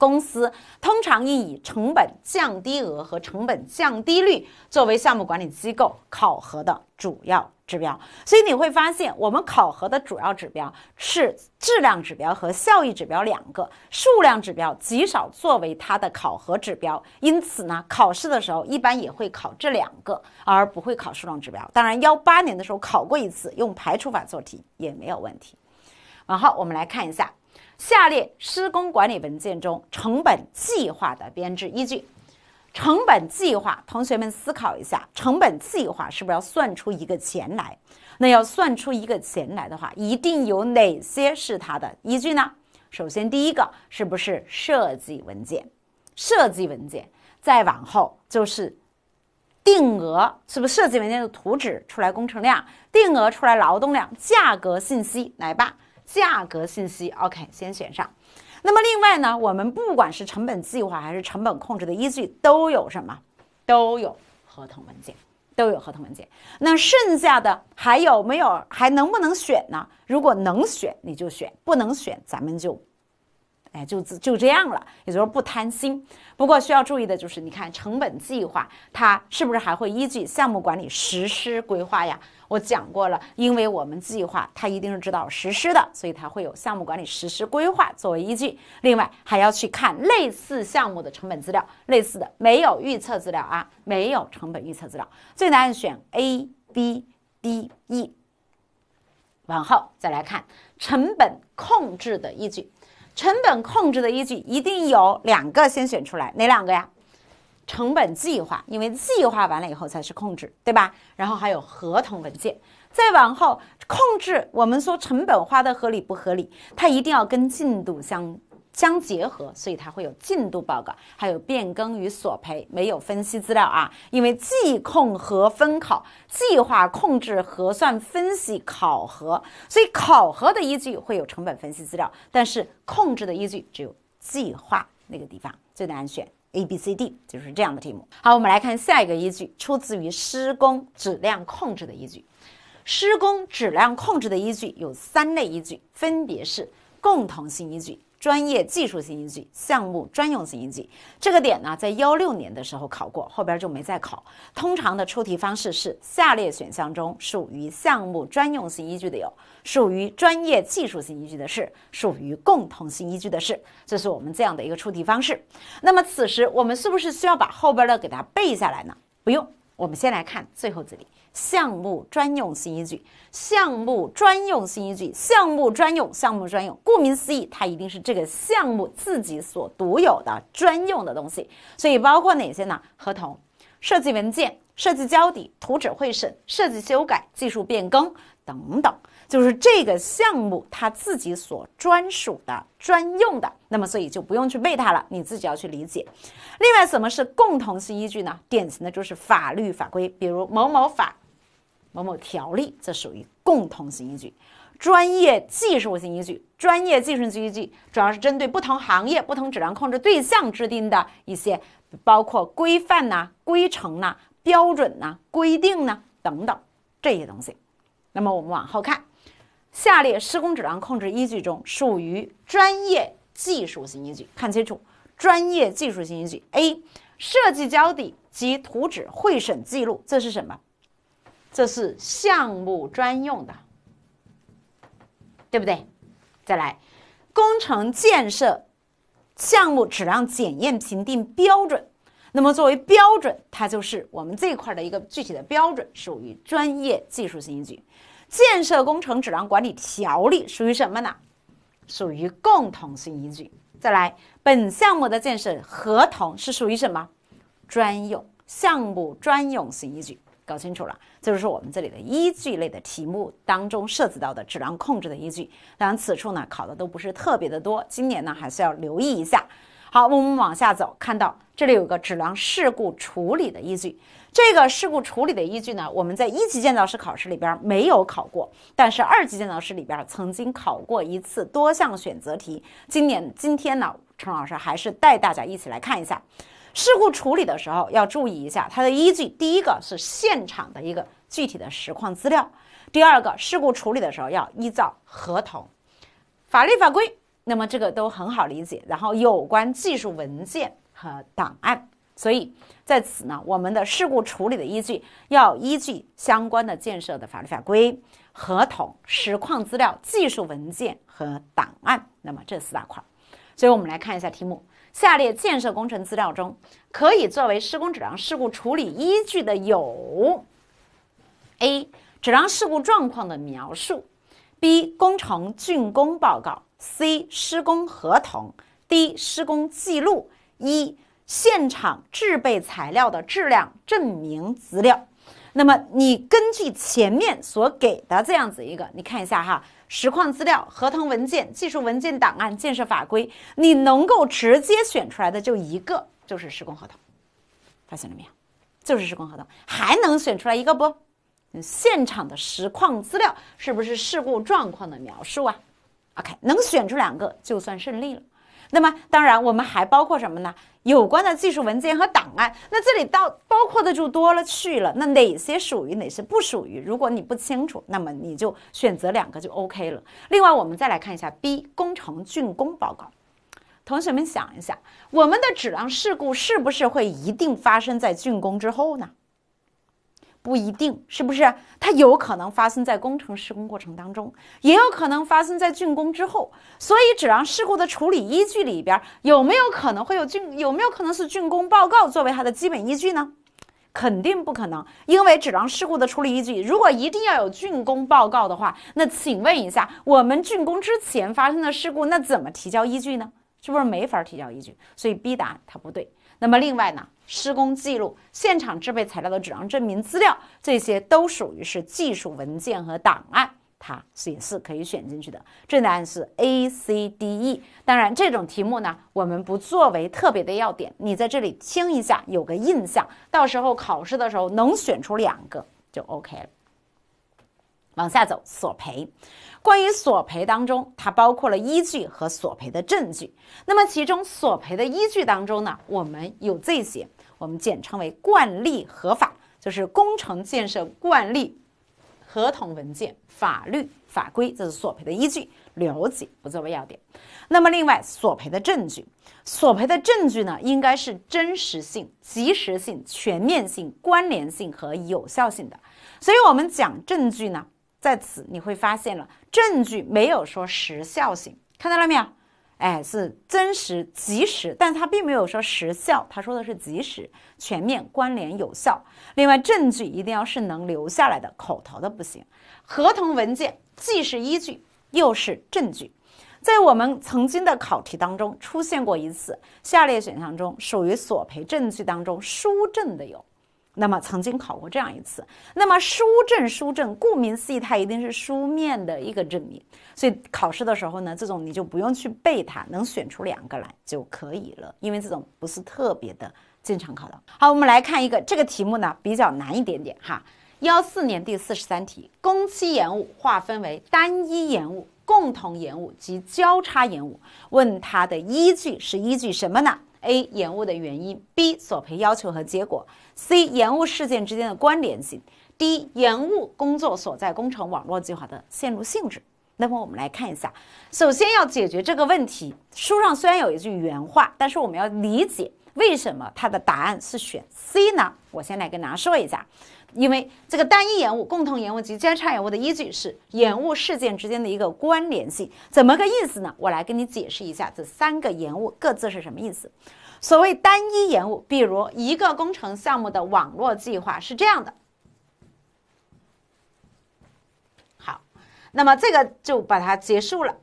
公司通常应以成本降低额和成本降低率作为项目管理机构考核的主要指标。所以你会发现，我们考核的主要指标是质量指标和效益指标两个，数量指标极少作为它的考核指标。因此呢，考试的时候一般也会考这两个，而不会考数量指标。当然，幺八年的时候考过一次，用排除法做题也没有问题。然后我们来看一下。下列施工管理文件中，成本计划的编制依据，成本计划。同学们思考一下，成本计划是不是要算出一个钱来？那要算出一个钱来的话，一定有哪些是它的依据呢？首先，第一个是不是设计文件？设计文件，再往后就是定额，是不是设计文件的图纸出来工程量，定额出来劳动量，价格信息来吧。价格信息，OK，先选上。那么另外呢，我们不管是成本计划还是成本控制的依据，都有什么？都有合同文件，都有合同文件。那剩下的还有没有？还能不能选呢？如果能选，你就选；不能选，咱们就。哎，就就这样了，也就是不贪心。不过需要注意的就是，你看成本计划，它是不是还会依据项目管理实施规划呀？我讲过了，因为我们计划它一定是指导实施的，所以它会有项目管理实施规划作为依据。另外还要去看类似项目的成本资料，类似的没有预测资料啊，没有成本预测资料。最难选 ABDE。往后再来看成本控制的依据。成本控制的依据一定有两个，先选出来哪两个呀？成本计划，因为计划完了以后才是控制，对吧？然后还有合同文件。再往后控制，我们说成本花的合理不合理，它一定要跟进度相。相结合，所以它会有进度报告，还有变更与索赔，没有分析资料啊。因为计控和分考计划控制核算分析考核，所以考核的依据会有成本分析资料，但是控制的依据只有计划那个地方。最难选 A、B、C、D 就是这样的题目。好，我们来看下一个依据，出自于施工质量控制的依据。施工质量控制的依据有三类依据，分别是共同性依据。专业技术性依据、项目专用性依据，这个点呢，在幺六年的时候考过，后边就没再考。通常的出题方式是：下列选项中属于项目专用性依据的有，属于专业技术性依据的是，属于共同性依据的是，这是我们这样的一个出题方式。那么此时我们是不是需要把后边的给它背下来呢？不用，我们先来看最后这里。项目专用性依据，项目专用性依据，项目专用，项目专用，顾名思义，它一定是这个项目自己所独有的专用的东西。所以包括哪些呢？合同、设计文件、设计交底、图纸会审、设计修改、技术变更等等，就是这个项目它自己所专属的专用的。那么，所以就不用去背它了，你自己要去理解。另外，什么是共同性依据呢？典型的就是法律法规，比如某某法。某某条例，这属于共同性依据；专业技术性依据，专业技术性依据主要是针对不同行业、不同质量控制对象制定的一些，包括规范呐、规程呐、标准呐、规定呐等等这些东西。那么我们往后看，下列施工质量控制依据中属于专业技术性依据，看清楚，专业技术性依据：A、设计交底及图纸会审记录，这是什么？这是项目专用的，对不对？再来，工程建设项目质量检验评定标准，那么作为标准，它就是我们这块的一个具体的标准，属于专业技术性依据。建设工程质量管理条例属于什么呢？属于共同性依据。再来，本项目的建设合同是属于什么？专用项目专用性依据，搞清楚了。就是我们这里的依据类的题目当中涉及到的质量控制的依据，当然此处呢考的都不是特别的多，今年呢还是要留意一下。好，我们往下走，看到这里有个质量事故处理的依据，这个事故处理的依据呢，我们在一级建造师考试里边没有考过，但是二级建造师里边曾经考过一次多项选择题，今年今天呢，陈老师还是带大家一起来看一下。事故处理的时候要注意一下它的依据，第一个是现场的一个具体的实况资料，第二个事故处理的时候要依照合同、法律法规，那么这个都很好理解。然后有关技术文件和档案，所以在此呢，我们的事故处理的依据要依据相关的建设的法律法规、合同、实况资料、技术文件和档案，那么这四大块。所以我们来看一下题目：下列建设工程资料中，可以作为施工质量事故处理依据的有：A. 质量事故状况的描述；B. 工程竣工报告；C. 施工合同；D. 施工记录；一、现场制备材料的质量证明资料。那么，你根据前面所给的这样子一个，你看一下哈。实况资料、合同文件、技术文件、档案、建设法规，你能够直接选出来的就一个，就是施工合同。发现了没有？就是施工合同，还能选出来一个不？现场的实况资料是不是事故状况的描述啊？OK，能选出两个就算胜利了。那么当然，我们还包括什么呢？有关的技术文件和档案。那这里到包括的就多了去了。那哪些属于，哪些不属于？如果你不清楚，那么你就选择两个就 OK 了。另外，我们再来看一下 B 工程竣工报告。同学们想一下，我们的质量事故是不是会一定发生在竣工之后呢？不一定是不是？它有可能发生在工程施工过程当中，也有可能发生在竣工之后。所以质量事故的处理依据里边，有没有可能会有竣？有没有可能是竣工报告作为它的基本依据呢？肯定不可能。因为质量事故的处理依据，如果一定要有竣工报告的话，那请问一下，我们竣工之前发生的事故，那怎么提交依据呢？是不是没法提交依据？所以 B 答案它不对。那么另外呢，施工记录、现场制备材料的质量证明资料，这些都属于是技术文件和档案，它也是可以选进去的。正答案是 A、C、D、E。当然，这种题目呢，我们不作为特别的要点，你在这里听一下，有个印象，到时候考试的时候能选出两个就 OK 了。往下走，索赔。关于索赔当中，它包括了依据和索赔的证据。那么其中索赔的依据当中呢，我们有这些，我们简称为惯例、合法，就是工程建设惯例、合同文件、法律法规，这是索赔的依据，了解不作为要点。那么另外，索赔的证据，索赔的证据呢，应该是真实性、及时性、全面性、关联性和有效性的。所以我们讲证据呢。在此你会发现了，证据没有说时效性，看到了没有？哎，是真实及时，但它并没有说时效，他说的是及时、全面、关联、有效。另外，证据一定要是能留下来的，口头的不行。合同文件既是依据，又是证据。在我们曾经的考题当中出现过一次，下列选项中属于索赔证据当中书证的有。那么曾经考过这样一次，那么书证书证，顾名思义，它一定是书面的一个证明。所以考试的时候呢，这种你就不用去背它，能选出两个来就可以了，因为这种不是特别的经常考的。好，我们来看一个这个题目呢，比较难一点点哈。幺四年第四十三题，工期延误划分为单一延误、共同延误及交叉延误，问它的依据是依据什么呢？A 延误的原因，B 索赔要求和结果，C 延误事件之间的关联性，D 延误工作所在工程网络计划的线路性质。那么我们来看一下，首先要解决这个问题。书上虽然有一句原话，但是我们要理解为什么它的答案是选 C 呢？我先来跟大家说一下。因为这个单一延误、共同延误及交叉延误的依据是延误事件之间的一个关联性，怎么个意思呢？我来给你解释一下这三个延误各自是什么意思。所谓单一延误，比如一个工程项目的网络计划是这样的，好，那么这个就把它结束了。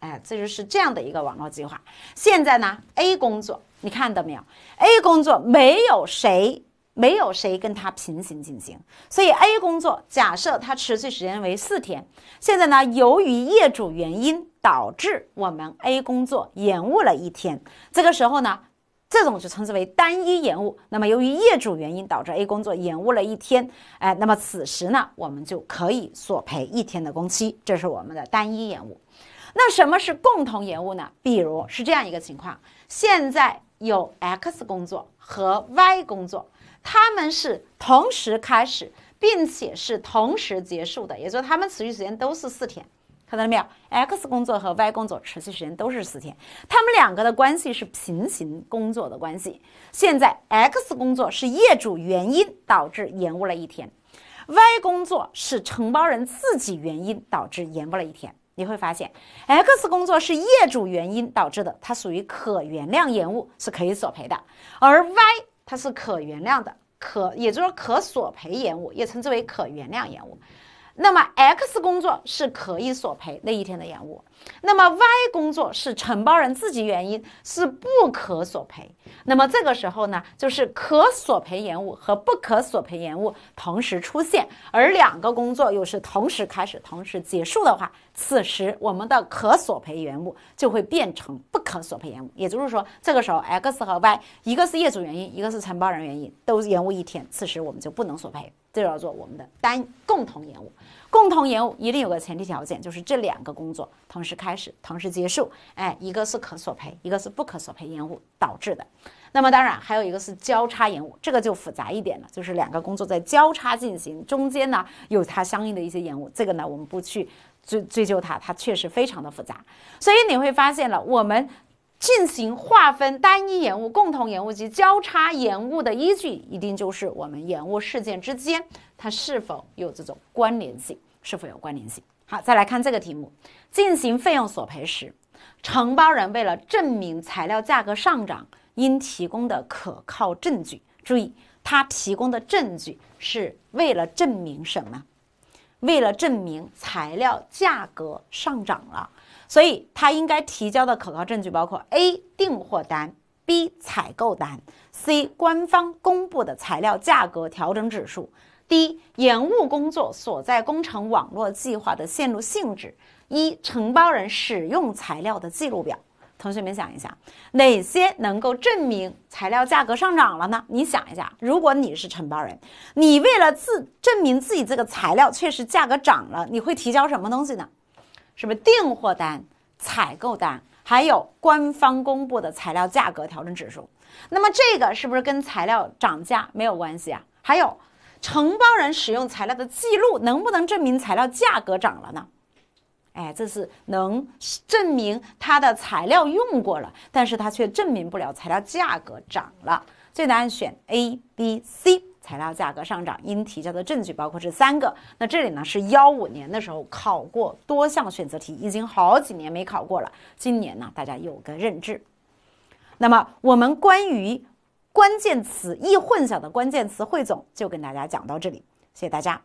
哎，这就是这样的一个网络计划。现在呢，A 工作你看到没有？A 工作没有谁。没有谁跟它平行进行，所以 A 工作假设它持续时间为四天。现在呢，由于业主原因导致我们 A 工作延误了一天。这个时候呢，这种就称之为单一延误。那么由于业主原因导致 A 工作延误了一天，哎，那么此时呢，我们就可以索赔一天的工期。这是我们的单一延误。那什么是共同延误呢？比如是这样一个情况：现在有 X 工作和 Y 工作。他们是同时开始，并且是同时结束的，也就是他们持续时间都是四天，看到了没有？X 工作和 Y 工作持续时间都是四天，他们两个的关系是平行工作的关系。现在 X 工作是业主原因导致延误了一天，Y 工作是承包人自己原因导致延误了一天。你会发现，X 工作是业主原因导致的，它属于可原谅延误，是可以索赔的，而 Y。它是可原谅的，可也就是说可索赔延误，也称之为可原谅延误。那么，X 工作是可以索赔那一天的延误。那么，Y 工作是承包人自己原因，是不可索赔。那么，这个时候呢，就是可索赔延误和不可索赔延误同时出现，而两个工作又是同时开始、同时结束的话，此时我们的可索赔延误就会变成不可索赔延误。也就是说，这个时候 X 和 Y 一个是业主原因，一个是承包人原因，都延误一天，此时我们就不能索赔。这叫做我们的单共同延误，共同延误一定有个前提条件，就是这两个工作同时开始，同时结束，哎，一个是可索赔，一个是不可索赔延误导致的。那么当然还有一个是交叉延误，这个就复杂一点了，就是两个工作在交叉进行，中间呢有它相应的一些延误，这个呢我们不去追追究它，它确实非常的复杂。所以你会发现了我们。进行划分单一延误、共同延误及交叉延误的依据，一定就是我们延误事件之间它是否有这种关联性，是否有关联性。好，再来看这个题目。进行费用索赔时，承包人为了证明材料价格上涨应提供的可靠证据，注意他提供的证据是为了证明什么？为了证明材料价格上涨了。所以，他应该提交的可靠证据包括：A. 订货单，B. 采购单，C. 官方公布的材料价格调整指数，D. 延误工作所在工程网络计划的线路性质，一承包人使用材料的记录表。同学们想一想，哪些能够证明材料价格上涨了呢？你想一下，如果你是承包人，你为了自证明自己这个材料确实价格涨了，你会提交什么东西呢？是不是订货单、采购单，还有官方公布的材料价格调整指数？那么这个是不是跟材料涨价没有关系啊？还有承包人使用材料的记录，能不能证明材料价格涨了呢？哎，这是能证明他的材料用过了，但是他却证明不了材料价格涨了。所以答案选 A、B、C。材料价格上涨应提交的证据包括这三个。那这里呢是幺五年的时候考过多项选择题，已经好几年没考过了。今年呢大家有个认知。那么我们关于关键词易混淆的关键词汇总就跟大家讲到这里，谢谢大家。